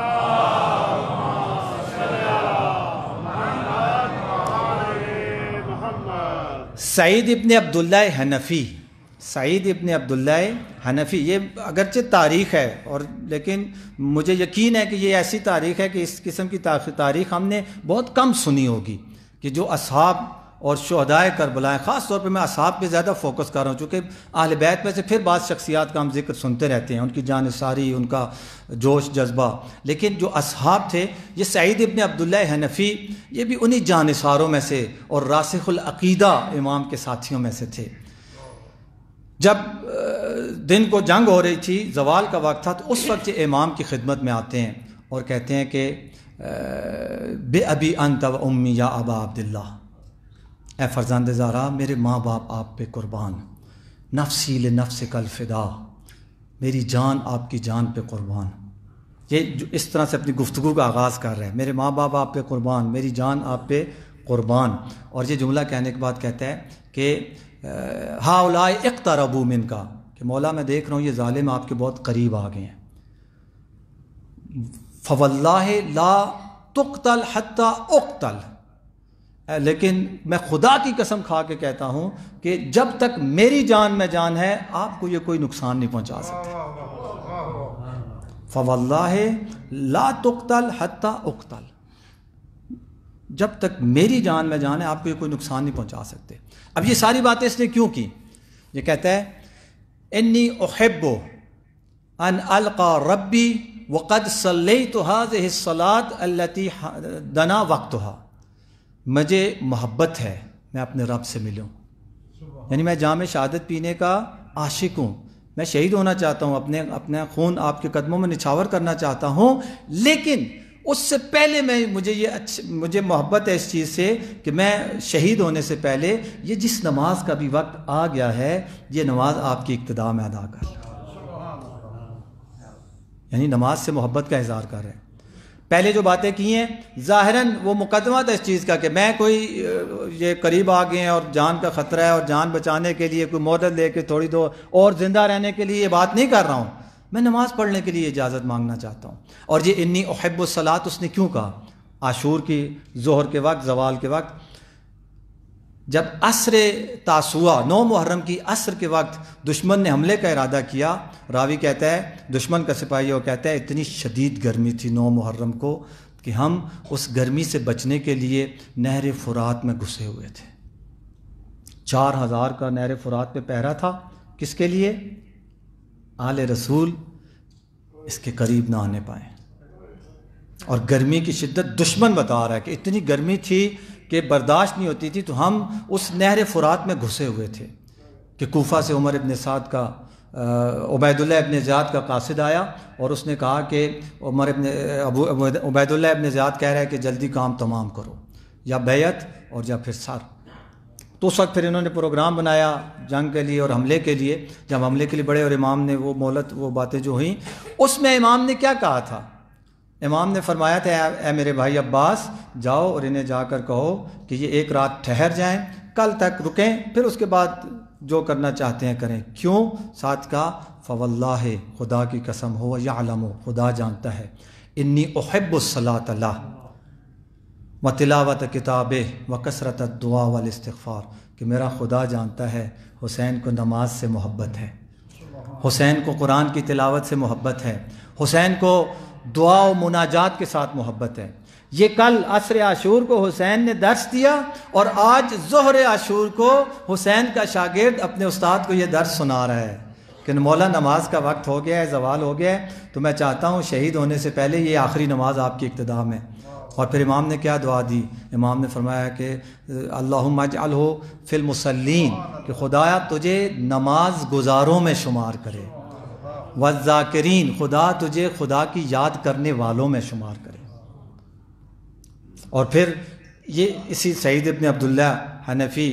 सईद इबन अब्दुल्ला हनफ़ी सईद इबन अब्दुल्ला हनफ़ी ये अगरचे तारीख़ है और लेकिन मुझे यकीन है कि ये ऐसी तारीख़ है कि इस किस्म की तारीख़ हमने बहुत कम सुनी होगी कि जो असहाब और शहदाय करबलाएँ ख़ास तौर पर मैं असहाब पर ज़्यादा फोकस कर रहा हूँ चूँकि आल बैत में से फिर बाद शख्सियात का हम जिक्र सुनते रहते हैं उनकी जानसारी उनका जोश जज्बा लेकिन जो असहाब थे ये सईद इबन अब्दुल्ला हनफ़ी ये भी उन्हीं जानसारों में से और रासखलअक़ीदा इमाम के साथियों में से थे जब दिन को जंग हो रही थी जवाल का वक्त था तो उस वक्त ये इमाम की खिदमत में आते हैं और कहते हैं कि बे अबी अंत उम्मी या अबा अब्दुल्ला ए फरजानद ज़ारा मेरे माँ बाप आप पे कुर्बान नफसील नफ्स कल फ़िदा मेरी जान आपकी जान पे कुर्बान ये जो इस तरह से अपनी गुफ्तु का आगाज़ कर रहे हैं मेरे माँ बाप आप पे कुर्बान मेरी जान आप पे क़ुरबान और ये जुमला कहने के बाद कहता है कि हाउला इकतरबू मिन का कि मौला मैं देख रहा हूँ ये ालिम आपके बहुत करीब आ गए हैं फवल्ला ला तुख्तल हत्ता उख्तल लेकिन मैं खुदा की कसम खा के कहता हूँ कि जब तक मेरी जान में जान है आपको ये कोई नुकसान नहीं पहुँचा सकता फवल्ला ला तुख्तल हत्ता उख्तल जब तक मेरी जान में जान है आपको ये कोई नुकसान नहीं पहुंचा सकते अब ये सारी बातें इसने क्यों की ये कहता है इन्नी ओहब्बो अन अलका रब्बी वक़द सल्लई तो हाज सलाद अल्लती दना वक्त मुझे मोहब्बत है मैं अपने रब से मिलूँ यानी मैं जाम शहादत पीने का आशिक हूँ मैं शहीद होना चाहता हूँ अपने अपने खून आपके कदमों में निछावर करना चाहता हूँ लेकिन उससे पहले मैं मुझे ये अच्छा मुझे मोहब्बत है इस चीज़ से कि मैं शहीद होने से पहले ये जिस नमाज का भी वक्त आ गया है ये नमाज आपकी इकतदा में अदा कर यानी नमाज से मोहब्बत का इजहार कर रहे हैं पहले जो बातें की हैं ज़ाहरन वो मुकदमा था इस चीज़ का कि मैं कोई ये करीब आ गए हैं और जान का ख़तरा है और जान बचाने के लिए कोई मदद लेके थोड़ी दो और ज़िंदा रहने के लिए ये बात नहीं कर रहा हूँ मैं नमाज़ पढ़ने के लिए इजाज़त मांगना चाहता हूँ और ये इन्नी अहबसलात उसने क्यों कहा आशूर की जोहर के वक्त जवाल के वक्त जब असर तासुआ नौ मुहर्रम की असर के वक्त दुश्मन ने हमले का इरादा किया रावी कहता है दुश्मन का सिपाही और कहता है इतनी शदीद गर्मी थी नौ मुहर्रम को कि हम उस गर्मी से बचने के लिए नहर फुरात में घुसे हुए थे चार हज़ार का नहर फुरात पे पहरा था किसके लिए आल रसूल इसके करीब ना आने पाए और गर्मी की शिद्दत दुश्मन बता रहा है कि इतनी गर्मी थी कि बर्दाश्त नहीं होती थी तो हम उस नहर फुरात में घुसे हुए थे कि कोफा से उमर इबन साद का उबैदुल्ला इबन ज़ियाद का कासिद आया और उसने कहा कि Umar ibn Abu Ubaidullah ibn Ziyad कह रहा है कि जल्दी काम तमाम करो या बैत और या फिर सर तो उस वक्त फिर इन्होंने प्रोग्राम बनाया जंग के लिए और हमले के लिए जब हमले के लिए बड़े और इमाम ने वो मोहलत वो बातें जो हुई उसमें इमाम ने क्या कहा था इमाम ने फरमाया था ए मेरे भाई अब्बास जाओ और इन्हें जाकर कहो कि ये एक रात ठहर जाएं कल तक रुकें फिर उसके बाद जो करना चाहते हैं करें क्यों साथ का फवल्ला है खुदा की कसम हो या आलम हो खुदा जानता है इन्नी तला व तिलावत किताब व कसरत दुआ वाल इस्तफ़ार कि मेरा खुदा जानता है हुसैन को नमाज से मोहब्बत है हुसैन को कुरान की तिलावत से मोहब्बत है हुसैन को दुआ और मुनाजात के साथ मोहब्बत है ये कल असर आशूर को हुसैन ने दर्श दिया और आज जहर आशूर को हुसैन का शागिर्द अपने उस्ताद को ये दर्श सुना रहा है कि मौला नमाज का वक्त हो गया है जवाल हो गया है तो मैं चाहता हूँ शहीद होने से पहले ये आखिरी नमाज आपकी इकतदा में और फिर इमाम ने क्या दुआ दी इमाम ने फरमाया कि अल्लाज हो फिल मुसलिन कि खुदाया तुझे नमाज गुजारों में शुमार करे वजाकरीन खुदा तुझे खुदा की याद करने वालों में शुमार करे और फिर ये इसी सईद इबन अब्दुल्ला हनफी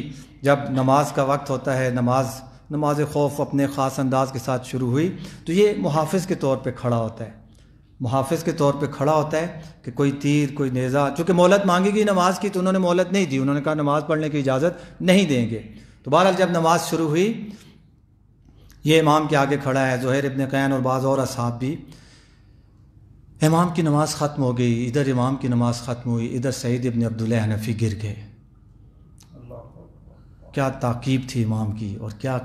जब नमाज का वक्त होता है नमाज नमाज खौफ अपने ख़ास अंदाज के साथ शुरू हुई तो ये मुहाफ़ के तौर पर खड़ा होता है मुहाफ़ के तौर पे खड़ा होता है कि कोई तीर कोई नेज़ा चूँकि मोहलत मांगी गई नमाज़ की तो उन्होंने मोहलत नहीं दी उन्होंने कहा नमाज़ पढ़ने की इजाज़त नहीं देंगे तो बहरहाल जब नमाज़ शुरू हुई ये इमाम के आगे खड़ा है जहर इबन कैन और बाज़ और असाब भी इमाम की नमाज़ ख़त्म हो गई इधर इमाम की नमाज़ ख़त्म हुई इधर सईद इबन अब्दुल्ला हनफी गिर गए क्या ताकीब थी इमाम की और क्या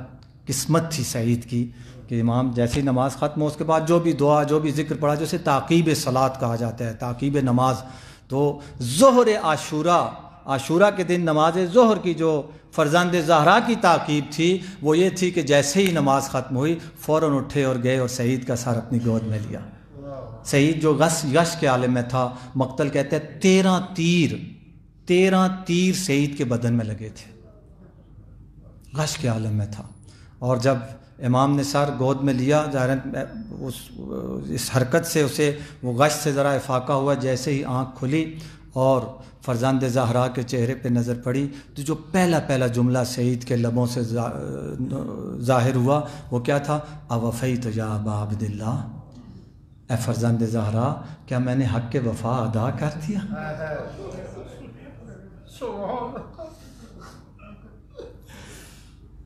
किस्मत थी सईद की कि इमाम जैसे ही नमाज़ ख़त्म हो उसके बाद जो भी दुआ जो भी जिक्र पढ़ा जैसे ताकीब सलात कहा जाता है ताकीब नमाज तो जहर आशूरा आशूरा के दिन नमाज जहर की जो फरजंद जहरा की ताकीब थी वो ये थी कि जैसे ही नमाज ख़त्म हुई फ़ौर उठे और गए और सईद का सर अपनी गोद में लिया सईद जो गश यश के आलम में था मकतल कहते हैं तेरह तीर तेरह तीर सईद के बदन में लगे थे गश के आलम में था और जब इमाम ने सर गोद में लिया ज़ाहिर उस इस हरकत से उसे वो गश से ज़रा इफाका हुआ जैसे ही आँख खुली और फरजानद जहरा के चेहरे पर नज़र पड़ी तो जो पहला पहला जुमला सईद के लबों से जाहिर हुआ वो क्या था अवफ़ी तो या बाबिल्ला ए फरजानद जहरा क्या मैंने हक के वफ़ा अदा कर दिया <laughs>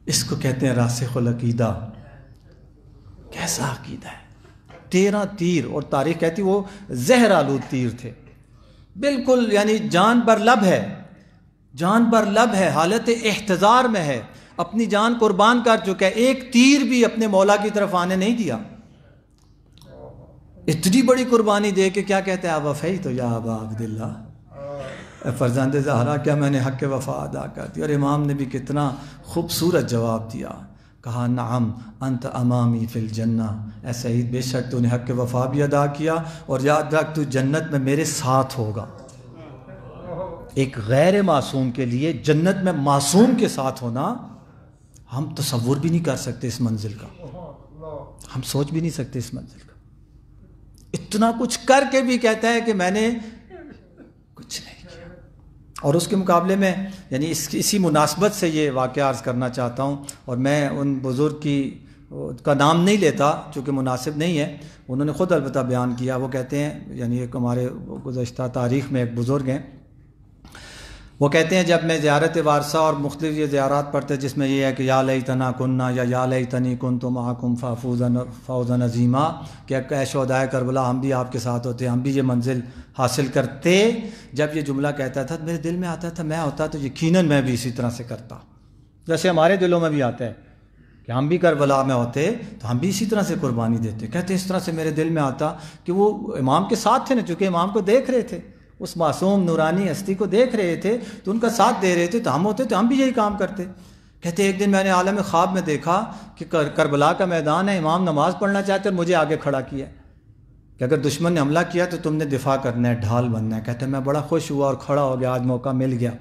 इसको कहते हैं अकीदा कैसा अकीदा है तेरह तीर और तारीख कहती वो जहर आलू तीर थे बिल्कुल यानी जान पर लब है जान पर लब है हालत एहतज़ार में है अपनी जान कुर्बान कर चुका है एक तीर भी अपने मौला की तरफ आने नहीं दिया इतनी बड़ी कुर्बानी दे के क्या कहते हैं आबा फई तो या आबा अब्दिल्ला फरजंद जहरा क्या मैंने हक़ वफ़ा अदा कर दिया और इमाम ने भी कितना खूबसूरत जवाब दिया कहा नाम अंत अमामी फिल जन्ना ऐसे ही बेशक तूने हक़ वफ़ा भी अदा किया और याद रख तू जन्नत में मेरे साथ होगा एक गैर मासूम के लिए जन्नत में मासूम के साथ होना हम तस्वुर भी नहीं कर सकते इस मंजिल का हम सोच भी नहीं सकते इस मंजिल का इतना कुछ करके भी कहता है कि मैंने कुछ नहीं और उसके मुकाबले में यानी इस इसी मुनासबत से ये वाक़ अर्ज़ करना चाहता हूँ और मैं उन बुज़ुर्ग की का नाम नहीं लेता चूँकि मुनासिब नहीं है उन्होंने ख़ुद अलबत् बयान किया वो कहते हैं यानी एक हमारे गुज्त तारीख़ में एक बुज़ुर्ग हैं वो कहते हैं जब मैं ज़्यारत वारसा और मुख्त ये ज़्यारात पढ़ते जिसमें यह है कि या लई तना कन्ना या या लई तनी कन तो महाकुम फाफूजन फ़ौजन अजीमा क्या कैशोदाय करबला हम भी आपके साथ होते हम भी ये मंजिल हासिल करते जब ये जुमला कहता था तो मेरे दिल में आता था मैं होता तो यकीन मैं भी इसी तरह से करता जैसे हमारे दिलों में भी आता है कि हम भी करबला में होते तो हम भी इसी तरह से कुर्बानी देते कहते इस तरह से मेरे दिल में आता कि वो इमाम के साथ थे ना चूँकि इमाम को देख रहे थे उस मासूम नूरानी हस्ती को देख रहे थे तो उनका साथ दे रहे थे तो हम होते तो हम भी यही काम करते कहते एक दिन मैंने आलम ख्वाब में देखा कि कर, करबला का मैदान है इमाम नमाज पढ़ना चाहते और मुझे आगे खड़ा किया कि अगर दुश्मन ने हमला किया तो तुमने दिफा करना है ढाल बनना है कहते मैं बड़ा खुश हुआ और खड़ा हो गया आज मौका मिल गया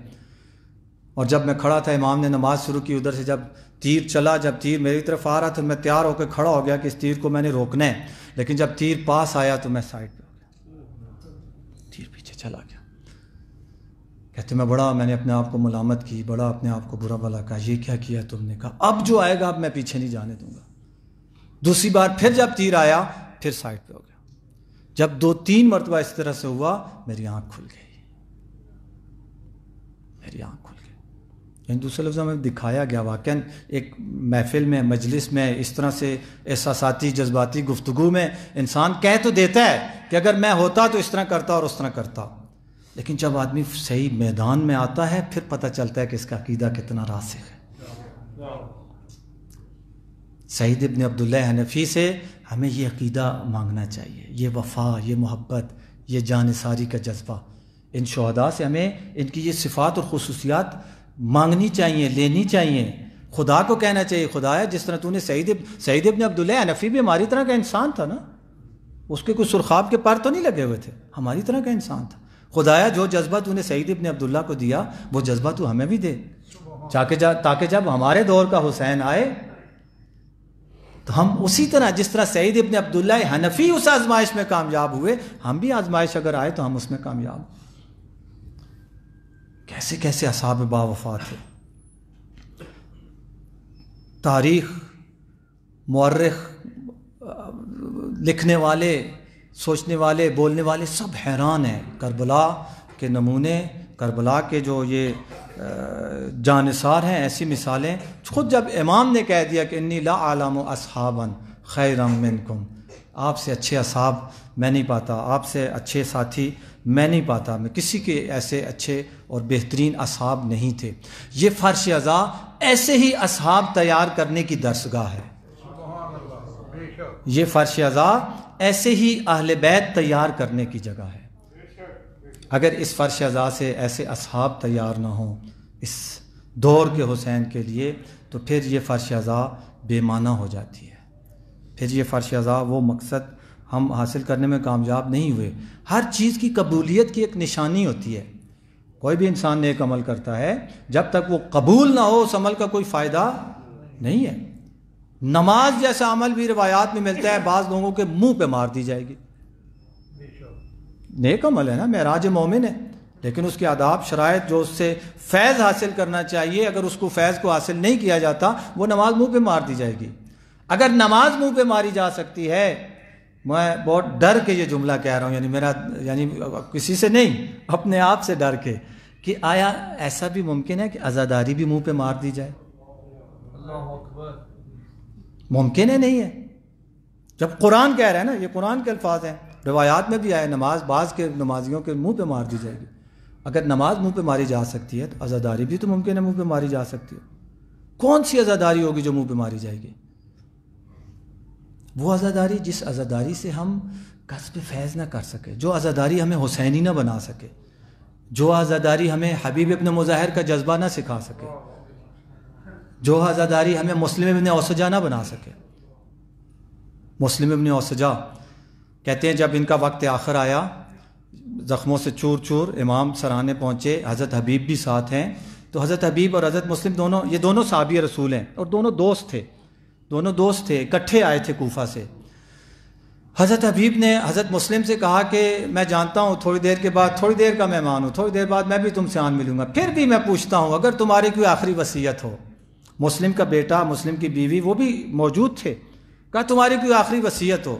और जब मैं खड़ा था इमाम ने नमाज शुरू की उधर से जब तीर चला जब तीर मेरी तरफ आ रहा था तो मैं तैयार होकर खड़ा हो गया कि इस तीर को मैंने रोकना है लेकिन जब तीर पास आया तो मैं साइड पर चला गया कहते मैं बड़ा मैंने अपने आप को मलामत की बड़ा अपने आप को बुरा भला कहा ये क्या किया तुमने कहा अब जो आएगा अब मैं पीछे नहीं जाने दूंगा दूसरी बार फिर जब तीर आया फिर साइड पे हो गया जब दो तीन मरतबा इस तरह से हुआ मेरी आंख खुल गई मेरी आंख यानी दूसरे लफ्ज़ों में दिखाया गया वाक़ एक महफिल में मजलिस में इस तरह से एहसासाती जज्बाती गुफ्तु में इंसान कह तो देता है कि अगर मैं होता तो इस तरह करता और उस तरह करता लेकिन जब आदमी सही मैदान में आता है फिर पता चलता है कि इसका अकीदा कितना रासिक है सईद इबन अब्दुल्ला हनफी से हमें ये अकीदा मांगना चाहिए ये वफ़ा ये मोहब्बत ये जानसारी का जज्बा इन शहदा से हमें इनकी ये सिफ़ात और खसूसियात मांगनी चाहिए लेनी चाहिए खुदा को कहना चाहिए खुदा है जिस तरह तूने सईद सईद इबन अब्दुल्ला हनफी भी हमारी तरह का इंसान था ना उसके कुछ सुरखाब के पार तो नहीं लगे हुए थे हमारी तरह का इंसान था खुदाया जो जज्बा तूने सईद इबन अब्दुल्ला को दिया वो जज्बा तू हमें भी दे ताकि जा ताकि जब हमारे दौर का हुसैन आए तो हम उसी तरह जिस तरह सईद इबन अब्दुल्ला हनफी उस आजमाइश में कामयाब हुए हम भी आजमाइश अगर आए तो हम उसमें कामयाब कैसे कैसे असाब बावफा थे तारीख मर्रख लिखने वाले सोचने वाले बोलने वाले सब हैरान हैं करबला के नमूने करबला के जो ये जानसार हैं ऐसी मिसालें खुद जब इमाम ने कह दिया कि इन्नी ला आलम असहाबन खैर मिनकुम आपसे अच्छे असाब मैं नहीं पाता आपसे अच्छे साथी मैं नहीं पाता मैं किसी के ऐसे अच्छे और बेहतरीन असहाब नहीं थे ये फ़र्श अज़ा ऐसे ही असहाब तैयार करने की दरसगाह है ये फ़र्श अज़ा ऐसे ही अहल बैत तैयार करने की जगह है अगर इस फ़र्श अज़ा से ऐसे असहाब तैयार ना हों इस दौर के हुसैन के लिए तो फिर ये फ़र्श अज़ा बेमाना हो जाती है फिर ये फ़र्श अज़ा वो मकसद हम हासिल करने में कामयाब नहीं हुए हर चीज़ की कबूलियत की एक निशानी होती है कोई भी इंसान नेक अमल करता है जब तक वो कबूल ना हो उस अमल का कोई फ़ायदा नहीं है नमाज जैसा अमल भी रवायात में मिलता है बाज़ लोगों के मुंह पे मार दी जाएगी नेक अमल है ना महराज मोमिन है लेकिन उसके आदाब शराय जो उससे फैज़ हासिल करना चाहिए अगर उसको फैज़ को हासिल नहीं किया जाता वो नमाज मुंह पे मार दी जाएगी अगर नमाज मुंह पे मारी जा सकती है मैं बहुत डर के ये जुमला कह रहा हूँ यानी मेरा यानी किसी से नहीं अपने आप से डर के कि आया ऐसा भी मुमकिन है कि आज़ादारी भी मुंह पे मार दी जाए मुमकिन है नहीं है जब कुरान कह रहा है ना ये कुरान के अल्फाज हैं रवायात में भी आया नमाज बाज के नमाजियों के मुंह पे मार दी जाएगी अगर नमाज मुंह पे मारी जा सकती है तो आज़ादारी भी तो मुमकिन है मुंह पे मारी जा सकती है कौन सी आज़ादारी होगी जो मुंह पे मारी जाएगी वो आज़ादारी जिस आज़ादारी से हम कसब फैज़ ना कर सके जो आज़ादारी हमें हुसैनी ना बना सके जो आज़ादारी हमें हबीब अपने मुजाहिर का जज्बा ना सिखा सके जो आज़ादारी हमें मुस्लिम अपने औसजा ना बना सके मुस्लिम अपने औसजा कहते हैं जब इनका वक्त आखिर आया ज़ख्मों से चूर चूर इमाम सराने पहुँचे हज़रत हबीब भी साथ हैं तो हज़रत हबीब और हज़रत मुस्लिम दोनों ये दोनों साबिया रसूल हैं और दोनों दोस्त थे दोनों दोस्त थे इकट्ठे आए थे कोफा से हज़रत हबीब ने हज़रत मुस्लिम से कहा कि मैं जानता हूँ थोड़ी देर के बाद थोड़ी देर का मेहमान हूँ थोड़ी देर बाद मैं भी तुमसे आन मिलूँगा फिर भी मैं पूछता हूँ अगर तुम्हारी कोई आखिरी वसीयत हो मुस्लिम का बेटा मुस्लिम की बीवी वो भी मौजूद थे कहा तुम्हारी कोई आखिरी वसीयत हो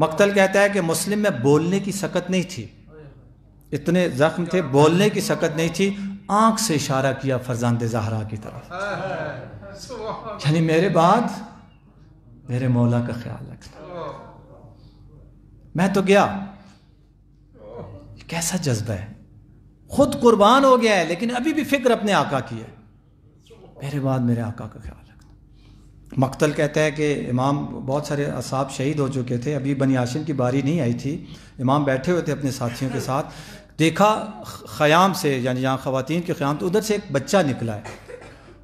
मकतल कहता है कि मुस्लिम में बोलने की सकत नहीं थी इतने ज़ख्म थे बोलने की सकत नहीं थी आंख से इशारा किया फरजान जहरा की तरफ यानी मेरे बाद मेरे मौला का ख्याल रखना मैं तो गया कैसा जज्बा है खुद कुर्बान हो गया है लेकिन अभी भी फिक्र अपने आका की है मेरे बाद मेरे आका का ख्याल रखना मकतल कहता है कि इमाम बहुत सारे असाब शहीद हो चुके थे अभी बनी आशिन की बारी नहीं आई थी इमाम बैठे हुए थे अपने साथियों के साथ देखा ख़याम से यानी जहाँ ख़वातीन के ख़याम तो उधर से एक बच्चा निकला है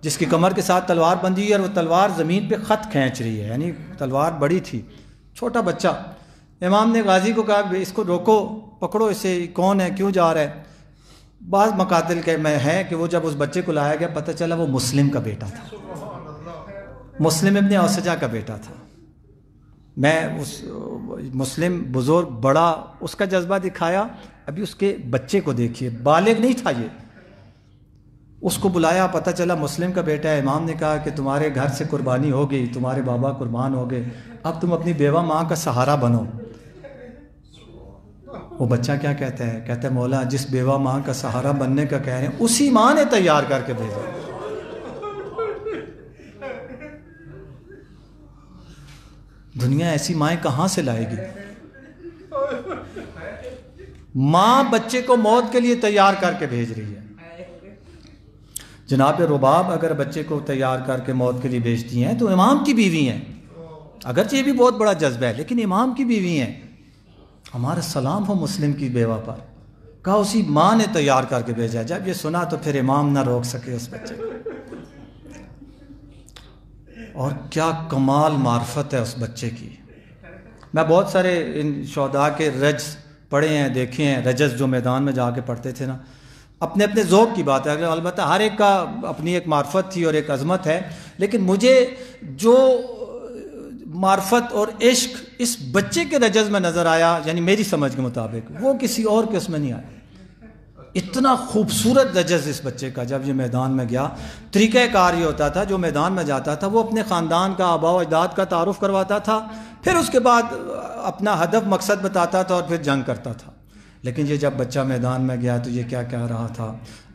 जिसकी कमर के साथ तलवार बंधी है और वो तलवार ज़मीन पे ख़त खींच रही है यानी तलवार बड़ी थी छोटा बच्चा इमाम ने गाजी को कहा इसको रोको पकड़ो इसे कौन है क्यों जा रहा है बाज़ मकातिल के में है कि वो जब उस बच्चे को लाया गया पता चला वो मुस्लिम का बेटा था मुस्लिम इबन असजा का बेटा था मैं उस मुस्लिम बुज़ुर्ग बड़ा उसका जज्बा दिखाया अभी उसके बच्चे को देखिए बालिग नहीं था ये उसको बुलाया पता चला मुस्लिम का बेटा है इमाम ने कहा कि तुम्हारे घर से कुर्बानी हो गई तुम्हारे बाबा कुर्बान हो गए अब तुम अपनी बेवा माँ का सहारा बनो वो बच्चा क्या कहता है कहता है मौला जिस बेवा माँ का सहारा बनने का कह रहे हैं उसी माँ ने तैयार करके भेजा दुनिया ऐसी माएँ कहाँ से लाएगी माँ बच्चे को मौत के लिए तैयार करके भेज रही है जनाब रुबाब अगर बच्चे को तैयार करके मौत के लिए बेचती हैं तो इमाम की बीवी हैं अगरचे ये भी बहुत बड़ा जज्बा है लेकिन इमाम की बीवी हैं हमारा सलाम हो मुस्लिम की बेवा पर कहा उसी माँ ने तैयार करके भेजा जब ये सुना तो फिर इमाम ना रोक सके उस बच्चे को और क्या कमाल मार्फत है उस बच्चे की मैं बहुत सारे इन शौदा के रज पढ़े हैं देखे हैं रजस जो मैदान में जाके पढ़ते थे ना अपने अपने ओक़ की बात है अलबत् हर एक का अपनी एक मार्फत थी और एक अजमत है लेकिन मुझे जो मार्फत और इश्क इस बच्चे के रजज में नज़र आया यानी मेरी समझ के मुताबिक वो किसी और के उसमें नहीं आया इतना खूबसूरत रजस इस बच्चे का जब ये मैदान में गया तरीक़ाकार ये होता था जो मैदान में जाता था वो अपने ख़ानदान का आबा अजदाद का तारफ़ करवाता था फिर उसके बाद अपना हदफ मकसद बताता था और फिर जंग करता था लेकिन ये जब बच्चा मैदान में गया तो ये क्या कह रहा था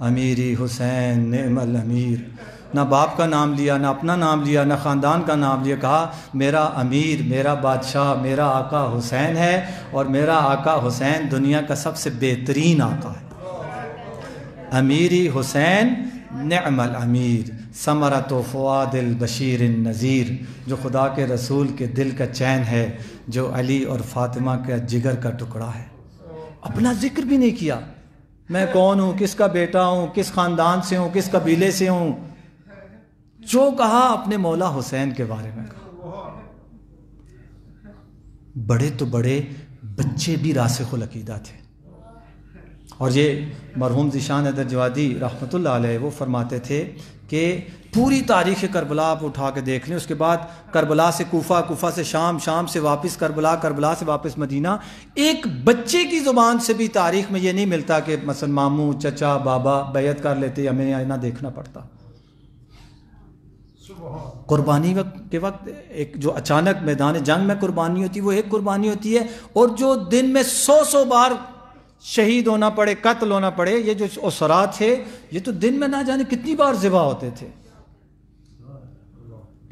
अमीरी हुसैन नमल अमीर ना बाप का नाम लिया ना अपना नाम लिया ना ख़ानदान का नाम लिया कहा मेरा अमीर मेरा बादशाह मेरा आका हुसैन है और मेरा आका हुसैन दुनिया का सबसे बेहतरीन आका है अमीरी हुसैन नमल अमीर समरा तो फ़वादिल बशीर नज़ीर जो खुदा के रसूल के दिल का चैन है जो अली और फ़ातिमा का जिगर का टुकड़ा है अपना जिक्र भी नहीं किया मैं कौन हूं किसका बेटा हूं किस खानदान से हूं किस कबीले से हूं जो कहा अपने मौला हुसैन के बारे में कहा बड़े तो बड़े बच्चे भी रासिक अकीदा थे और ये मरहूम ज़िशान अदर जवादी रहमत वो फरमाते थे कि पूरी तारीख करबला आप उठा के देख लें उसके बाद करबला से कोफा कोफा से शाम शाम से वापस करबला करबला से वापस मदीना एक बच्चे की ज़ुबान से भी तारीख में ये नहीं मिलता कि मसल मामू चचा बाबा बैत कर लेते हमें ना देखना पड़ता कुर्बानी वक्त के वक्त एक जो अचानक मैदान जंग में कुर्बानी होती है वो एक कुर्बानी होती है और जो दिन में सौ सौ बार शहीद होना पड़े कत्ल होना पड़े ये जो उसरा थे ये तो दिन में ना जाने कितनी बार ज़िबा होते थे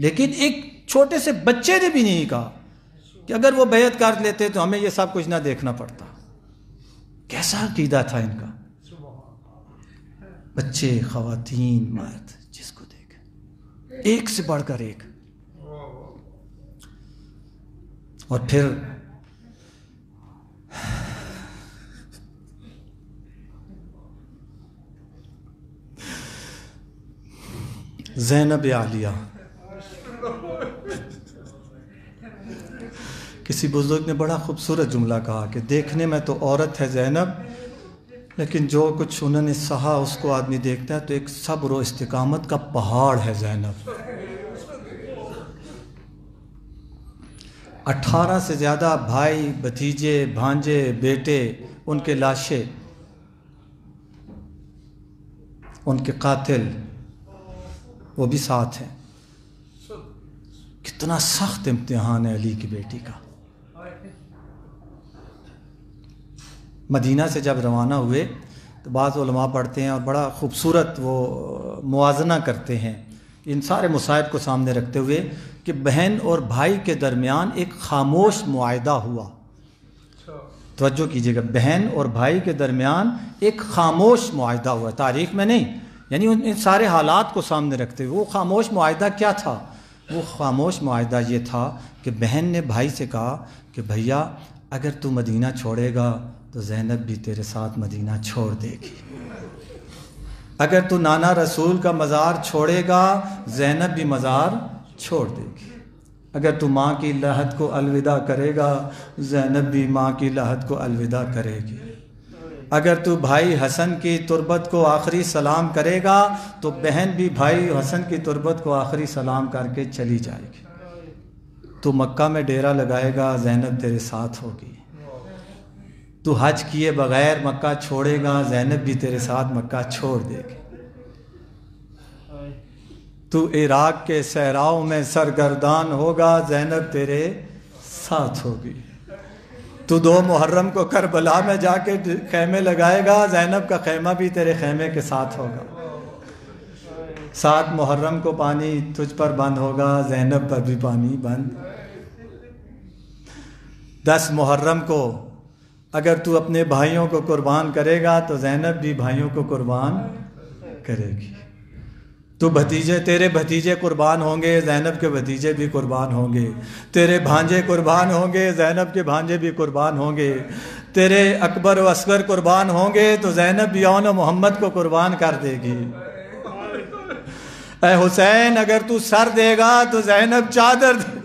लेकिन एक छोटे से बच्चे ने भी नहीं कहा कि अगर वो बेहद कर लेते तो हमें ये सब कुछ ना देखना पड़ता कैसा कीदा था इनका बच्चे खातन मर्द जिसको देख एक से बढ़कर एक और फिर जैनब आलिया किसी बुज़ुर्ग ने बड़ा खूबसूरत जुमला कहा कि देखने में तो औरत है जैनब लेकिन जो कुछ उन्होंने सहा उसको आदमी देखता है तो एक सब्र व इस्तकामत का पहाड़ है जैनब अठारह से ज़्यादा भाई भतीजे भांजे बेटे उनके लाशें उनके कातिल वो भी साथ हैं कितना सख्त इम्तहान है अली की बेटी का मदीना से जब रवाना हुए तो बाज़ा पढ़ते हैं और बड़ा ख़ूबसूरत वो मुजना करते हैं इन सारे मुसाइब को सामने रखते हुए कि बहन और भाई के दरमियान एक खामोश मुआदा हुआ तोज्जो कीजिएगा बहन और भाई के दरमियान एक खामोश माहा हुआ तारीख में नहीं यानी उन इन सारे हालात को सामने रखते हुए वो खामोश माहदा क्या था वो खामोश माहदा ये था कि बहन ने भाई से कहा कि भैया अगर तू मदीना छोड़ेगा तो जैनब भी तेरे साथ मदीना छोड़ देगी अगर तू नाना रसूल का मज़ार छोड़ेगा जैनब भी मज़ार छोड़ देगी अगर तू माँ की लहत को अलविदा करेगा जैनब भी माँ की लहत को अलविदा करेगी अगर तू भाई हसन की तुरबत को आखिरी सलाम करेगा तो बहन भी भाई हसन की तुरबत को आखिरी सलाम करके चली जाएगी तू मक्का में डेरा लगाएगा जैनब तेरे साथ होगी तू हज किए बगैर मक्का छोड़ेगा जैनब भी तेरे साथ मक्का छोड़ देगी तू इराक के सहराओं में सरगर्दान होगा जैनब तेरे साथ होगी तो दो मुहर्रम को करबला में जाके खेमे लगाएगा जैनब का खेमा भी तेरे खेमे के साथ होगा सात मुहर्रम को पानी तुझ पर बंद होगा जैनब पर भी पानी बंद दस मुहर्रम को अगर तू अपने भाइयों को कुर्बान करेगा तो जैनब भी भाइयों को कुर्बान करेगी तो भतीजे तेरे भतीजे कुर्बान होंगे जैनब के भतीजे भी कुर्बान होंगे तेरे भांजे कुर्बान होंगे जैनब के भांजे भी कुर्बान होंगे तेरे अकबर व असगर कुर्बान होंगे तो जैनब यौन मोहम्मद को कुर्बान कर देगी ए हुसैन अगर तू सर देगा तो जैनब चादर दे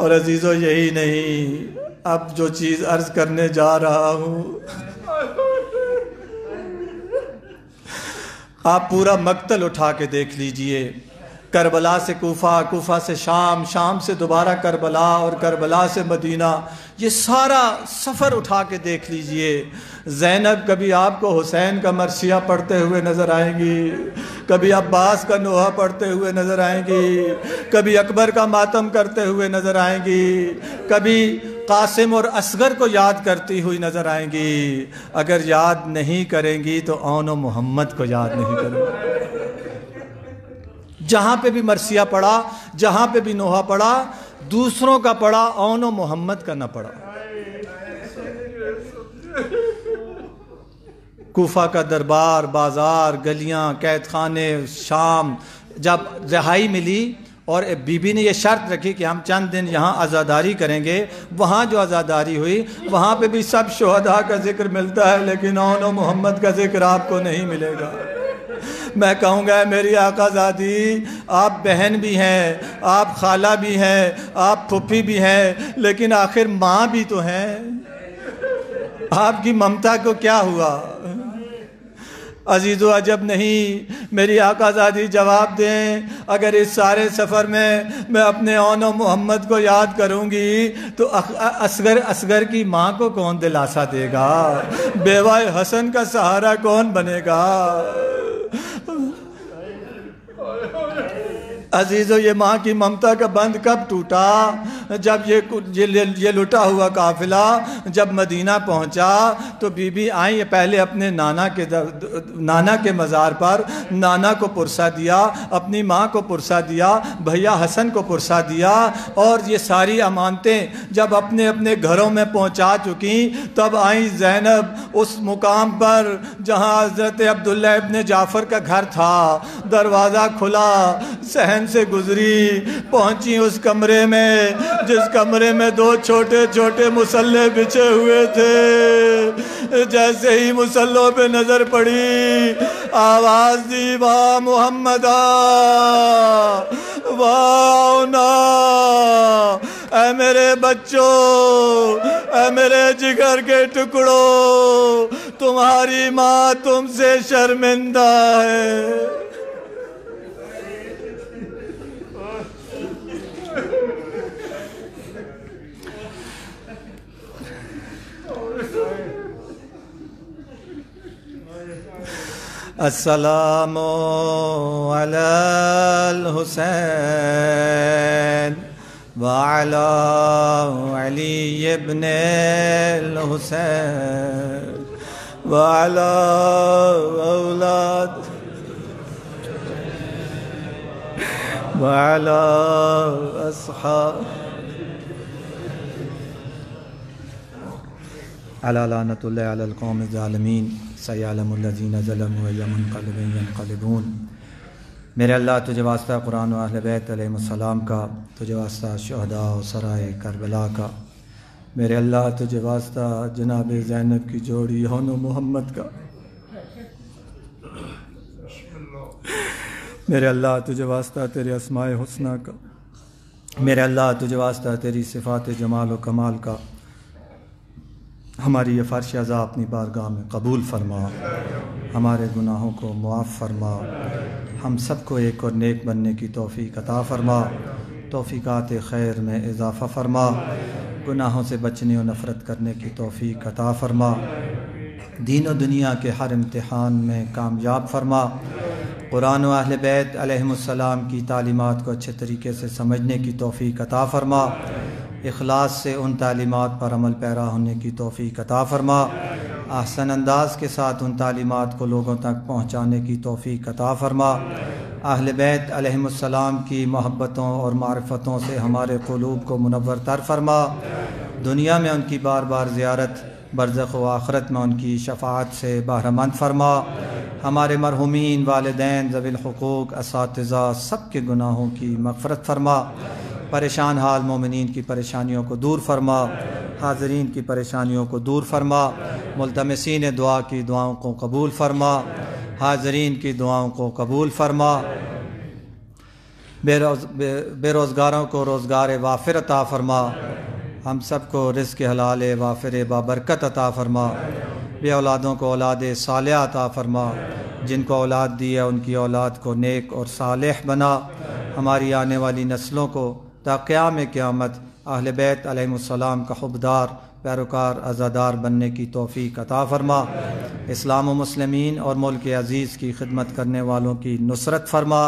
और अजीज़ों यही नहीं अब जो चीज़ अर्ज़ करने जा रहा हूं आप पूरा मकतल उठा के देख लीजिए करबला से कोफा कोफा से शाम शाम से दोबारा करबला और करबला से मदीना ये सारा सफ़र उठा के देख लीजिए जैनब कभी आपको हुसैन का मरसिया पढ़ते हुए नज़र आएंगी कभी अब्बास का नोहा पढ़ते हुए नज़र आएंगी कभी अकबर का मातम करते हुए नज़र आएंगी कभी कासिम और असगर को याद करती हुई नज़र आएंगी अगर याद नहीं करेंगी तो ओन मोहम्मद को याद नहीं करेंगी जहाँ पे भी मरसिया पड़ा जहाँ पे भी नोहा पड़ा दूसरों का पड़ा ओन मोहम्मद का ना पड़ा कोफा का दरबार बाजार गलियाँ कैद खाने शाम जब रिहाई मिली और बीबी ने यह शर्त रखी कि हम चंद दिन यहाँ आज़ादारी करेंगे वहाँ जो आज़ादारी हुई वहाँ पे भी सब शहदा का जिक्र मिलता है लेकिन ओन मोहम्मद का जिक्र आपको नहीं मिलेगा मैं कहूँगा मेरी आकाजादी आप बहन भी हैं आप खाला भी हैं आप फुफी भी हैं लेकिन आखिर माँ भी तो हैं आपकी ममता को क्या हुआ अजीज़ अजब नहीं मेरी आकाजादी जवाब दें अगर इस सारे सफ़र में मैं अपने ओन मोहम्मद को याद करूँगी तो असगर असगर की माँ को कौन दिलासा देगा बेवा हसन का सहारा कौन बनेगा 아니, 아니, 아니. अजीज़ो ये माँ की ममता का बंद कब टूटा जब ये ये, ये लुटा हुआ काफिला जब मदीना पहुँचा तो बीबी आई पहले अपने नाना के नाना के मज़ार पर नाना को पुरसा दिया अपनी माँ को पुरसा दिया भैया हसन को पुरसा दिया और ये सारी अमानतें जब अपने अपने घरों में पहुँचा चुकी तब आई जैनब उस मुकाम पर जहाँ हज़रत अब्दुल्ला इबन जाफ़र का घर था दरवाज़ा खुला सहन चैन से गुजरी पहुंची उस कमरे में जिस कमरे में दो छोटे छोटे मुसल्ले बिछे हुए थे जैसे ही मुसल्लों पे नज़र पड़ी आवाज़ दी वाह मोहम्मद वाह मेरे बच्चों ऐ मेरे जिगर के टुकड़ों तुम्हारी माँ तुमसे शर्मिंदा है السلام على الحسين وعلى علي بن الحسين وعلى أولاد وعلى أصحاب على لعنة الله على القوم الظالمين सयालमदीन ज़लमन कलबून मेरे अल्लाह तुझे वास्ता कुरान वहलबैतम का तुझे वास्ता शहदा सराय करबला का मेरे अल्लाह तुझे वास्ता जनाब जैनब की जोड़ी होन मोहम्मद का मेरे अल्लाह तुझे वास्ता तेरे असमाय हुसना का मेरे अल्लाह तुझे वास्ता तेरी सिफात जमाल व कमाल का हमारी ये फ़र्शाजा अपनी बारगाह में कबूल फरमा हमारे गुनाहों को मुआफ़ फरमा हम सबको एक और नेक बनने की तोफ़ी अता फरमा तोफ़ीक़ात खैर में इजाफ़ा फरमा गुनाहों से बचने और नफ़रत करने की तोफ़ी अता फरमा दीन व दुनिया के हर इम्तहान में कामयाब फरमा कुरान अहल बैत की तालीमत को अच्छे तरीके से समझने की तोफ़ी अता फरमा इखलास से उन तलीमत पर अमल पैरा होने की तोफ़ी कता फ़रमा आहसन अंदाज के साथ उन तलीमत को लोगों तक पहुँचाने की तोफ़ी कता फ़रमा अहल बैत की मोहब्बतों और मारफतों से हमारे क़लूब को मुनवर तर फरमा दुनिया में उनकी बार बार ज़्यारत बरज़ व आखरत में उनकी शफात से बहरमंद फरमा हमारे मरहुमीन जवील जवीलहूक इस सब के गुनाहों की मफ़रत फरमा परेशान हाल मोमिन की परेशानियों को दूर फरमा हाजरीन की परेशानियों को दूर फरमा मुलतमसिन दुआ की दुआओं को कबूल फरमा हाजरीन की दुआओं को कबूल फरमा बेरोज़ बे, बेरोज़गारों को रोज़गार वाफिर अता फरमा हम सब को रिस्क हलाल वाफिर बाबरकत अता फरमा बे औलादों को औलाद साल अता फरमा जिनको औलाद दी है उनकी औलाद को नेक और साल बना हमारी आने वाली नस्लों को ताक़्याम क़्यामत अहल बैत आलम का हबदार पैरोकार अज़ादार बनने की तोफ़ी अता फ़रमा इस्लाम मुसलमिन और मुल्क अज़ीज़ की खिदमत करने वालों की नुसरत फरमा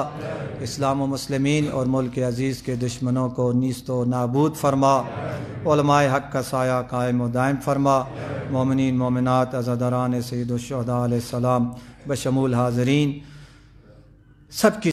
इस्लाम मुसलमिन और मुल्क अज़ीज़ के दुश्मनों को नीस्त व नाबूद फरमा हक का साया कायम दायम फरमा मोमिन मोमिनत आज़ादारान सैदुलशहदाम बशमूल हाजरीन सबकी